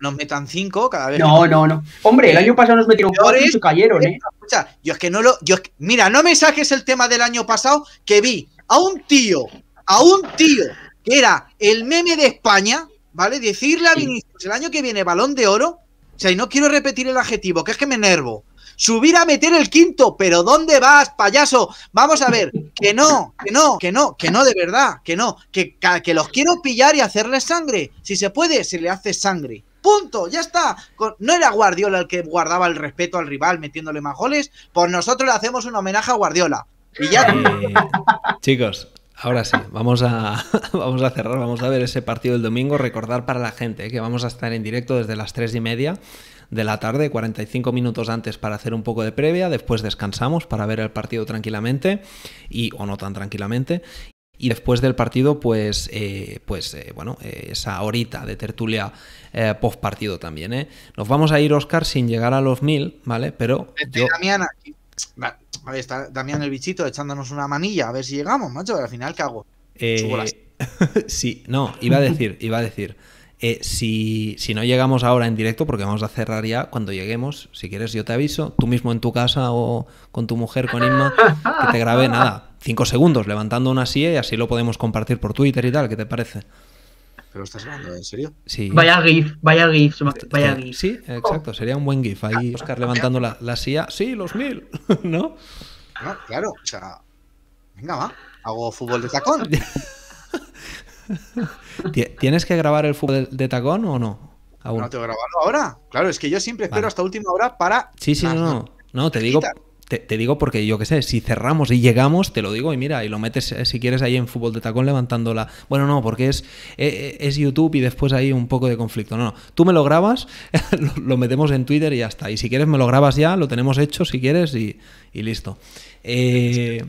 Nos metan cinco cada vez. No, no, no. Hombre, el eh, año pasado nos metieron cuatro y se cayeron, ¿eh? ¿eh? yo es que no lo. Yo mira, no me saques el tema del año pasado que vi a un tío, a un tío que era el meme de España, ¿vale? Decirle a Vinicius el año que viene balón de oro. O sea, y no quiero repetir el adjetivo, que es que me enervo subir a meter el quinto, pero ¿dónde vas, payaso? Vamos a ver, que no, que no, que no, que no de verdad, que no, que, que los quiero pillar y hacerles sangre. Si se puede, se le hace sangre. Punto, ya está. No era Guardiola el que guardaba el respeto al rival metiéndole más goles, Por pues nosotros le hacemos un homenaje a Guardiola. Y eh, chicos, Ahora sí, vamos a, vamos a cerrar, vamos a ver ese partido del domingo, recordar para la gente que vamos a estar en directo desde las tres y media de la tarde, 45 minutos antes para hacer un poco de previa, después descansamos para ver el partido tranquilamente y o no tan tranquilamente y después del partido, pues, eh, pues eh, bueno, eh, esa horita de tertulia post partido también. Nos vamos a ir, Oscar, sin llegar a los mil, ¿vale? Pero. Damián, está Damián el bichito echándonos una manilla, a ver si llegamos, macho, al final, ¿qué hago? sí, no, iba a decir, iba a decir. Eh, si, si, no llegamos ahora en directo, porque vamos a cerrar ya, cuando lleguemos, si quieres yo te aviso, tú mismo en tu casa o con tu mujer, con Inma, que te grabe nada, cinco segundos levantando una silla y así lo podemos compartir por Twitter y tal, ¿qué te parece? ¿Pero estás hablando en serio? Sí. Vaya GIF, vaya GIF, vaya eh, Sí, exacto, sería un buen GIF. Ahí Oscar levantando la, silla, sí, los mil, ¿no? Ah, claro, o sea, venga, va, hago fútbol de tacón. ¿Tienes que grabar el fútbol de, tacón o no? No, te grabarlo ahora. Claro, es que yo siempre espero hasta última hora para. Sí, sí, no, no. te digo, te, digo porque yo qué sé, si cerramos y llegamos, te lo digo y mira, y lo metes eh, si quieres ahí en fútbol de tacón levantándola Bueno, no, porque es, eh, eh, es YouTube y después hay un poco de conflicto. No, no. Tú me lo grabas, lo, metemos en Twitter y ya está. Y si quieres, me lo grabas ya, lo tenemos hecho si quieres y, listo. Eh...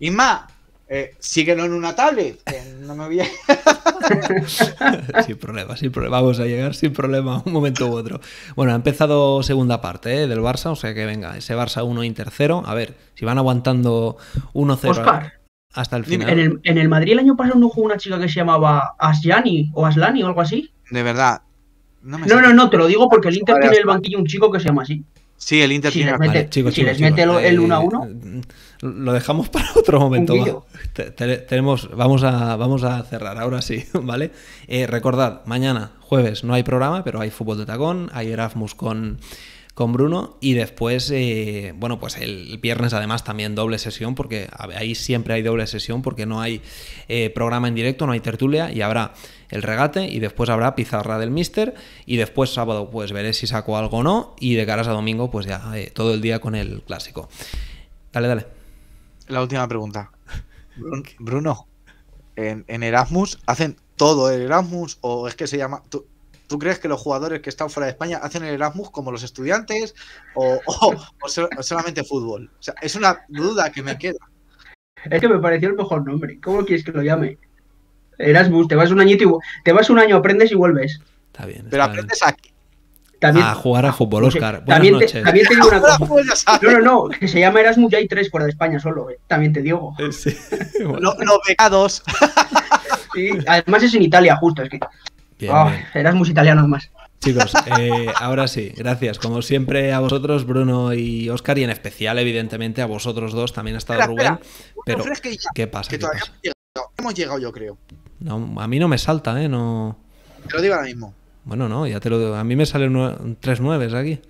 Inma, eh, síguelo en una tablet. no me sin problema, sin problema. Vamos a llegar sin problema un momento u otro. Bueno, ha empezado segunda parte eh, del Barça, o sea que venga, ese Barça 1 Inter 0. A ver, si van aguantando 1-0 hasta el final. En el, Madrid el año pasado no jugó una chica que se llamaba Asiani o Aslani o algo así. De verdad. No, no, no, te lo digo porque el Inter tiene el banquillo un chico que se llama así. Sí, el Inter tiene. el banquillo. si les mete el 1 1 lo dejamos para otro momento. tenemos, vamos, a, vamos a cerrar ahora sí, ¿vale? Eh, recordad, mañana, jueves, no hay programa, pero hay fútbol de tacón, hay Erasmus con, con Bruno y después, eh, bueno, pues el viernes además también doble sesión, porque ahí siempre hay doble sesión, porque no hay eh, programa en directo, no hay tertulia y habrá el regate y después habrá pizarra del mister y después sábado pues veré si saco algo o no y de caras a domingo pues ya todo el día con el clásico. Dale, dale la última pregunta. Bruno, ¿en, Erasmus hacen todo el Erasmus o es que se llama... Tú, crees que los jugadores que están fuera de España hacen el Erasmus como los estudiantes o, solamente fútbol? O sea, es una duda que me queda. Es que me pareció el mejor nombre. ¿Cómo quieres que lo llame? Erasmus, te vas un añito te vas un año, aprendes y vuelves. Está bien. Pero aprendes aquí a jugar a fútbol, Oscar. Buenas también, noches. Te, una cosa. No, no, no, que se llama Erasmus ya hay tres fuera de España solo, eh, también te digo. Eh, los, además es en Italia, justo, es que. Ah, Erasmus italiano más. Chicos, eh, ahora sí, gracias. Como siempre, a vosotros, Bruno y Oscar, y en especial, evidentemente, a vosotros dos, también ha estado Rubén. Pero, ¿qué pasa? Que todavía Hemos, llegado, yo creo. a mí no me salta, ¿eh? No... Te lo digo ahora mismo. Bueno, no, ya te lo digo. A mí me salen un tres nueves aquí.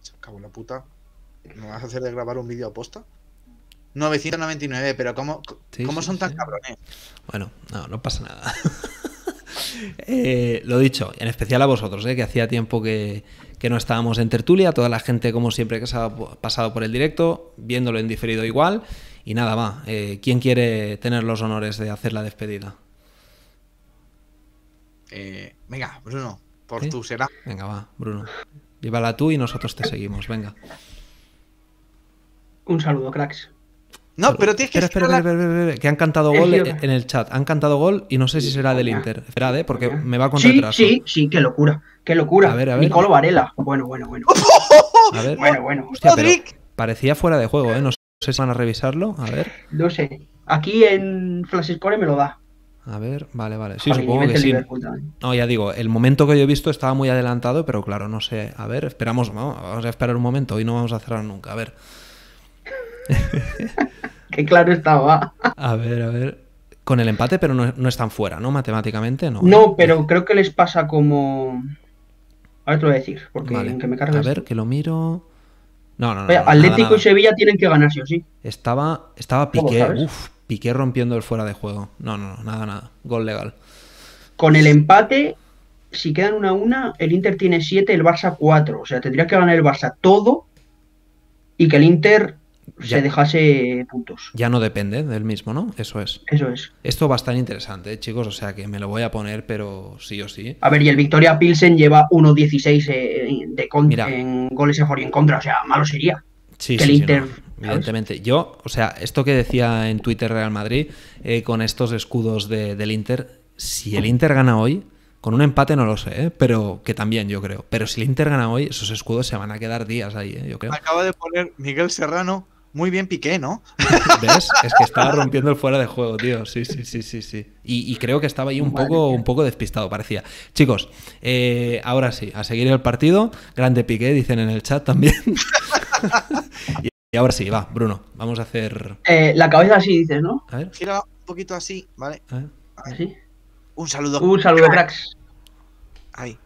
Se la puta. ¿Me vas a hacer de grabar un vídeo aposta? 999, pero ¿cómo, son tan cabrones? Bueno, no, no pasa nada. Eh, lo dicho, en especial a vosotros, eh, que hacía tiempo que, no estábamos en tertulia, toda la gente como siempre que se ha pasado por el directo, viéndolo en diferido igual, y nada, va, eh, ¿quién quiere tener los honores de hacer la despedida? Eh, venga, Bruno, por tu será. Venga, va, Bruno. Llévala tú y nosotros te seguimos, venga. Un saludo, cracks. No, pero, tienes que. Espera, espera, espera, espera, que han cantado gol en, el chat. Han cantado gol y no sé si será del Inter. Esperad, ¿eh? porque me va contra sí, Sí, sí, qué locura. Qué locura. A ver, Nicolo Varela. Bueno, bueno, bueno. Bueno, bueno. parecía fuera de juego, ¿eh? No sé si van a revisarlo. A ver. No sé. Aquí en Flash Score me lo da. A ver, vale, vale. Sí, supongo que sí. No, ya digo, el momento que yo he visto estaba muy adelantado, pero claro, no sé. A ver, esperamos, vamos, a esperar un momento. Hoy no vamos a cerrar nunca. A ver. Qué claro estaba. a ver, a ver. Con el empate, pero no, están fuera, ¿no? Matemáticamente, no. No, pero creo que les pasa como. ver, te lo voy a decir, porque me A ver, que lo miro. No, no, no. Atlético y Sevilla tienen que ganar, sí o sí. Estaba, estaba Piqué. Uf, Piqué rompiendo el fuera de juego. No, no, no, nada, nada. Gol legal. Con el empate, si quedan una a una, el Inter tiene 7, el Barça 4. O sea, tendría que ganar el Barça todo y que el Inter se dejase puntos. Ya no depende del mismo, ¿no? Eso es. Eso es. Esto va a estar interesante, ¿eh, chicos. O sea que me lo voy a poner, pero sí o sí. A ver, y el Victoria Pilsen lleva 1-16 eh, de en goles a favor y en contra. O sea, malo sería. que el Inter evidentemente. Yo, o sea, esto que decía en Twitter Real Madrid, eh, con estos escudos del Inter, si el Inter gana hoy, con un empate no lo sé, eh, pero que también yo creo. Pero si el Inter gana hoy, esos escudos se van a quedar días ahí, eh, yo creo. Acaba de poner Miguel Serrano muy bien Piqué, ¿no? ¿Ves? Es que estaba rompiendo el fuera de juego, tío. Sí, sí, sí, sí, sí. Y, creo que estaba ahí un poco, un poco despistado, parecía. Chicos, ahora sí, a seguir el partido. Grande Piqué, dicen en el chat también. Y ahora sí, va, Bruno, vamos a hacer. Eh, la cabeza así dices, ¿no? A ver. Gira un poquito así, ¿vale? A Así. Un saludo. Un saludo, cracks. Ahí.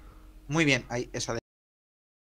Muy bien, ahí, esa